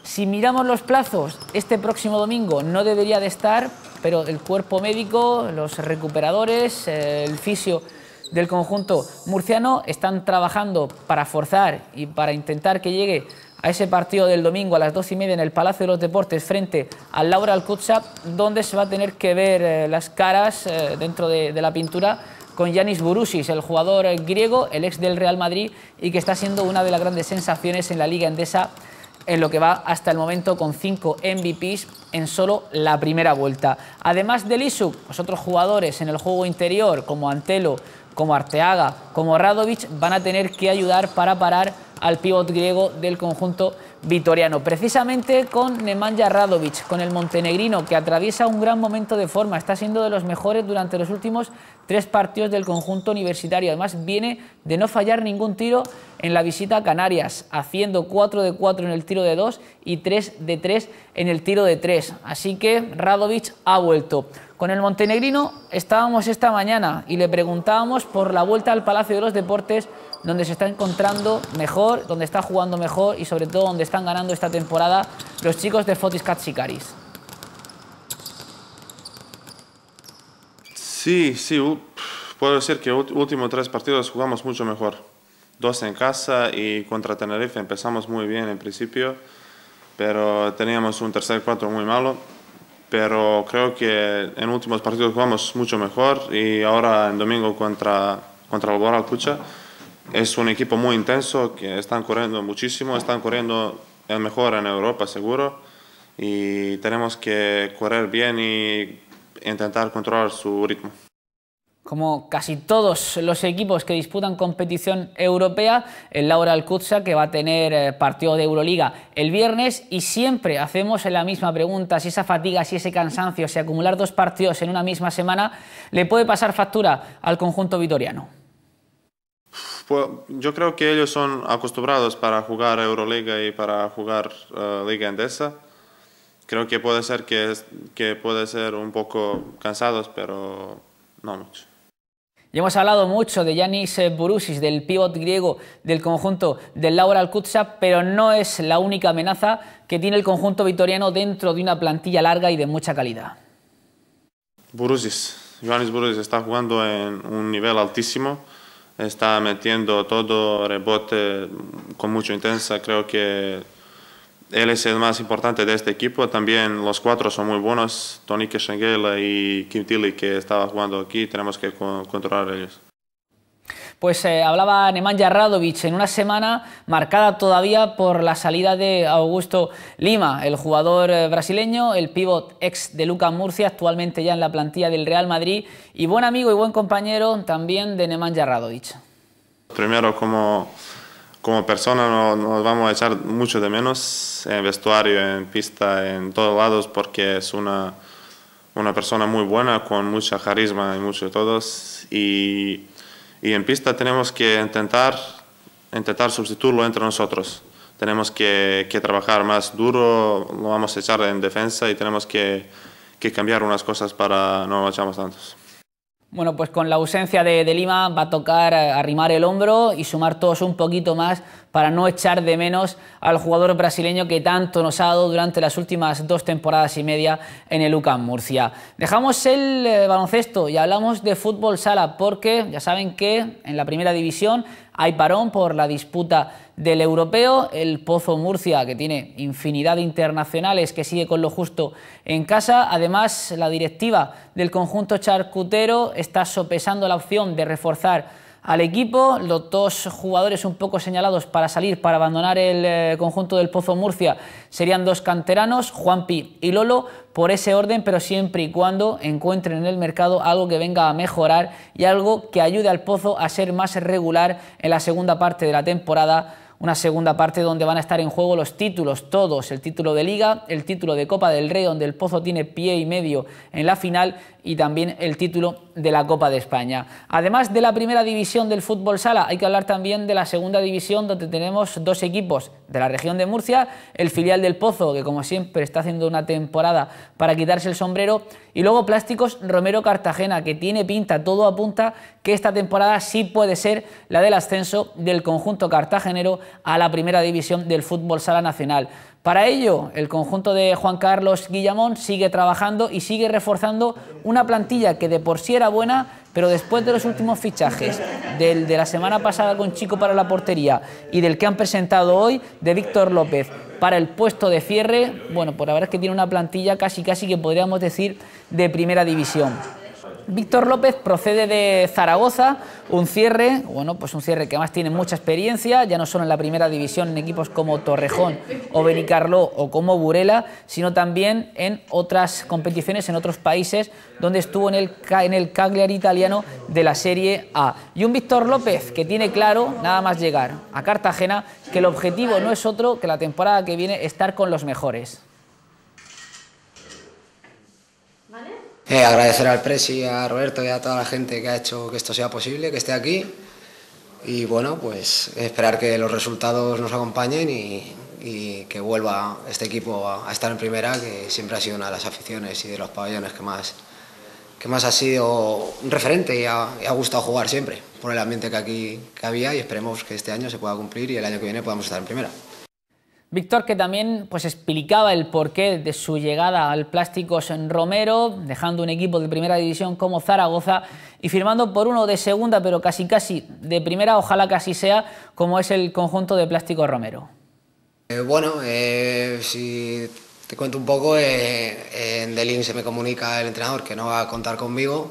Si miramos los plazos, este próximo domingo no debería de estar, pero el cuerpo médico, los recuperadores, eh, el fisio del conjunto murciano están trabajando para forzar y para intentar que llegue a ese partido del domingo a las dos y media en el Palacio de los Deportes frente al Laura Alcutsa, donde se va a tener que ver eh, las caras eh, dentro de, la pintura con Yanis Burusis, el jugador griego, el ex del Real Madrid y que está siendo una de las grandes sensaciones en la Liga Endesa en lo que va hasta el momento con 5 MVPs en solo la primera vuelta. Además del ISU los otros jugadores en el juego interior como Antelo, como Arteaga, como Radovic van a tener que ayudar para parar al pívot griego del conjunto vitoriano. Precisamente con Nemanja Radovic, con el montenegrino, que atraviesa un gran momento de forma. Está siendo de los mejores durante los últimos tres partidos del conjunto universitario. Además, viene de no fallar ningún tiro en la visita a Canarias, haciendo 4 de 4 en el tiro de 2 y 3 de 3 en el tiro de 3. Así que Radovic ha vuelto. Con el montenegrino estábamos esta mañana y le preguntábamos por la vuelta al Palacio de los Deportes donde se está encontrando mejor, donde está jugando mejor y sobre todo donde están ganando esta temporada los chicos de Fotis Katsikaris. Sí, sí, puedo decir que últimos tres partidos jugamos mucho mejor. Dos en casa y contra Tenerife empezamos muy bien en principio, pero teníamos un tercer cuarto muy malo pero creo que en últimos partidos jugamos mucho mejor y ahora en domingo contra, contra el Boral Cucha es un equipo muy intenso, que están corriendo muchísimo, están corriendo el mejor en Europa seguro y tenemos que correr bien y intentar controlar su ritmo. Como casi todos los equipos que disputan competición europea, el Laura Alcuza, que va a tener eh, partido de Euroliga el viernes y siempre hacemos la misma pregunta, si esa fatiga, si ese cansancio, si acumular dos partidos en una misma semana le puede pasar factura al conjunto vitoriano. Pues yo creo que ellos son acostumbrados para jugar Euroliga y para jugar eh, Liga Endesa. Creo que puede ser que, que puede ser un poco cansados, pero no mucho. hemos hablado mucho de Yanis Burusis, del pívot griego del conjunto del Laura Alcutza, pero no es la única amenaza que tiene el conjunto vitoriano dentro de una plantilla larga y de mucha calidad. Burusis, Yanis Burusis está jugando en un nivel altísimo está metiendo todo, rebote con mucha intensa. Creo que él es el más importante de este equipo. También los cuatro son muy buenos, Tony Shengela y Kim Tilly, que estaba jugando aquí. Tenemos que controlar ellos pues eh, hablaba Nemanja Radovic en una semana marcada todavía por la salida de Augusto Lima, el jugador eh, brasileño, el pívot ex de Lucas Murcia, actualmente ya en la plantilla del Real Madrid y buen amigo y buen compañero también de Nemanja Radovic. Primero como, como persona nos vamos a echar mucho de menos en vestuario, en pista, en todos lados porque es una, una persona muy buena, con mucha carisma y mucho de todos y y en pista tenemos que intentar, intentar sustituirlo entre nosotros. Tenemos que, que trabajar más duro, lo vamos a echar en defensa y tenemos que, que cambiar unas cosas para no echamos tantos. Bueno, pues con la ausencia de, de Lima va a tocar arrimar el hombro y sumar todos un poquito más para no echar de menos al jugador brasileño que tanto nos ha dado durante las últimas dos temporadas y media en el UCAM Murcia. Dejamos el eh, baloncesto y hablamos de fútbol sala porque ya saben que en la primera división hay parón por la disputa del europeo, el Pozo Murcia, que tiene infinidad de internacionales, que sigue con lo justo en casa. Además, la directiva del conjunto charcutero está sopesando la opción de reforzar al equipo. Los dos jugadores un poco señalados para salir, para abandonar el eh, conjunto del Pozo Murcia, serían dos canteranos, Juanpi y Lolo, por ese orden, pero siempre y cuando encuentren en el mercado algo que venga a mejorar y algo que ayude al Pozo a ser más regular en la segunda parte de la temporada una segunda parte donde van a estar en juego los títulos, todos, el título de Liga, el título de Copa del Rey, donde el Pozo tiene pie y medio en la final, y también el título de la Copa de España. Además de la primera división del fútbol sala, hay que hablar también de la segunda división donde tenemos dos equipos de la región de Murcia, el filial del Pozo, que como siempre está haciendo una temporada para quitarse el sombrero, y luego Plásticos Romero Cartagena, que tiene pinta, todo apunta que esta temporada sí puede ser la del ascenso del conjunto cartagenero a la primera división del fútbol sala nacional. Para ello, el conjunto de Juan Carlos Guillamón sigue trabajando y sigue reforzando una plantilla que de por sí era buena, pero después de los últimos fichajes, del de la semana pasada con Chico para la portería y del que han presentado hoy de Víctor López para el puesto de cierre, bueno, por pues la verdad es que tiene una plantilla casi casi que podríamos decir de primera división. Víctor López procede de Zaragoza, un cierre, bueno, pues un cierre que además tiene mucha experiencia, ya no solo en la primera división en equipos como Torrejón o Benicarló o como Burela, sino también en otras competiciones en otros países donde estuvo en el, en el Cagliari italiano de la Serie A. Y un Víctor López que tiene claro, nada más llegar a Cartagena, que el objetivo no es otro que la temporada que viene estar con los mejores. Eh, agradecer al Presi, a Roberto y a toda la gente que ha hecho que esto sea posible, que esté aquí. Y bueno, pues esperar que los resultados nos acompañen y, que vuelva este equipo a, estar en primera, que siempre ha sido una de las aficiones y de los pabellones que más, que más ha sido un referente y ha, gustado jugar siempre, por el ambiente que aquí que había y esperemos que este año se pueda cumplir y el año que viene podamos estar en primera. Víctor que también pues, explicaba el porqué de su llegada al Plásticos en Romero, dejando un equipo de primera división como Zaragoza y firmando por uno de segunda, pero casi casi de primera, ojalá casi sea, como es el conjunto de Plásticos Romero. Eh, bueno, eh, si te cuento un poco, eh, en Delin se me comunica el entrenador que no va a contar conmigo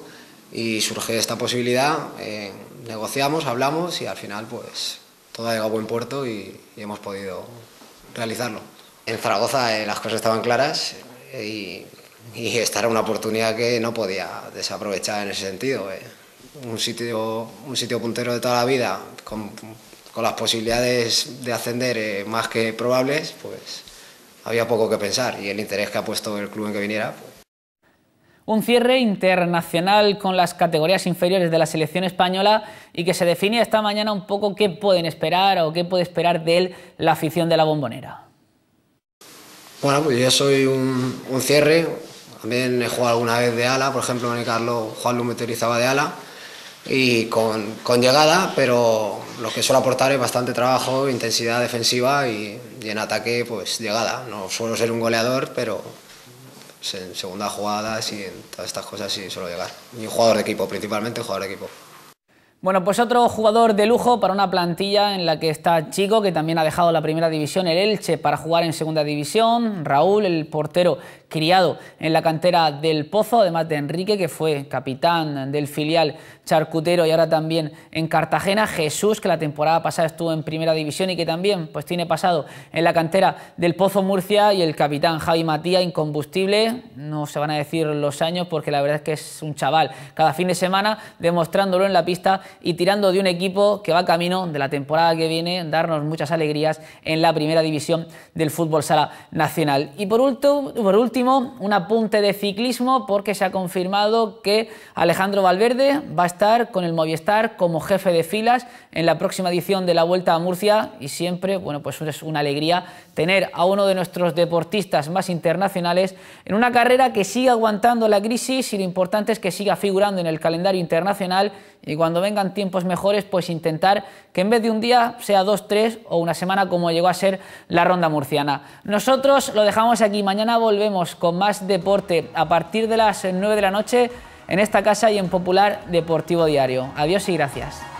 y surge esta posibilidad, eh, negociamos, hablamos y al final pues todo ha llegado a buen puerto y hemos podido realizarlo. En Zaragoza eh, las cosas estaban claras eh, y, y, esta era una oportunidad que no podía desaprovechar en ese sentido. Eh. Un, sitio, un sitio puntero de toda la vida, con, las posibilidades de ascender más que probables, pues había poco que pensar y el interés que ha puesto el club en que viniera. Pues, un cierre internacional con las categorías inferiores de la selección española y que se define esta mañana un poco qué pueden esperar o qué puede esperar de él la afición de la bombonera. Bueno, pues yo soy un, cierre. También he jugado alguna vez de ala, por ejemplo, Carlos Juan lo de ala y con, llegada, pero lo que suelo aportar es bastante trabajo, intensidad defensiva y en ataque, pues llegada. No suelo ser un goleador, pero pues, en segunda jugadas y en todas estas cosas y solo llegar. Y jugador de equipo, principalmente jugador de equipo. Bueno, pues otro jugador de lujo para una plantilla en la que está Chico, que también ha dejado la primera división, el Elche, para jugar en segunda división, Raúl, el portero criado en la cantera del Pozo, además de Enrique, que fue capitán del filial charcutero y ahora también en Cartagena, Jesús, que la temporada pasada estuvo en Primera División y que también pues, tiene pasado en la cantera del Pozo Murcia, y el capitán Javi Matías, incombustible, no se van a decir los años porque la verdad es que es un chaval, cada fin de semana demostrándolo en la pista y tirando de un equipo que va camino de la temporada que viene, darnos muchas alegrías en la Primera División del Fútbol Sala Nacional. Y por último, por último un apunte de ciclismo porque se ha confirmado que Alejandro Valverde va a estar con el Movistar como jefe de filas en la próxima edición de la Vuelta a Murcia y siempre, bueno, pues es una alegría tener a uno de nuestros deportistas más internacionales en una carrera que sigue aguantando la crisis y lo importante es que siga figurando en el calendario internacional y cuando vengan tiempos mejores, pues intentar que en vez de un día sea dos, tres o una semana como llegó a ser la ronda murciana. Nosotros lo dejamos aquí, mañana volvemos con más deporte a partir de las nueve de la noche en esta casa y en Popular Deportivo Diario. Adiós y gracias.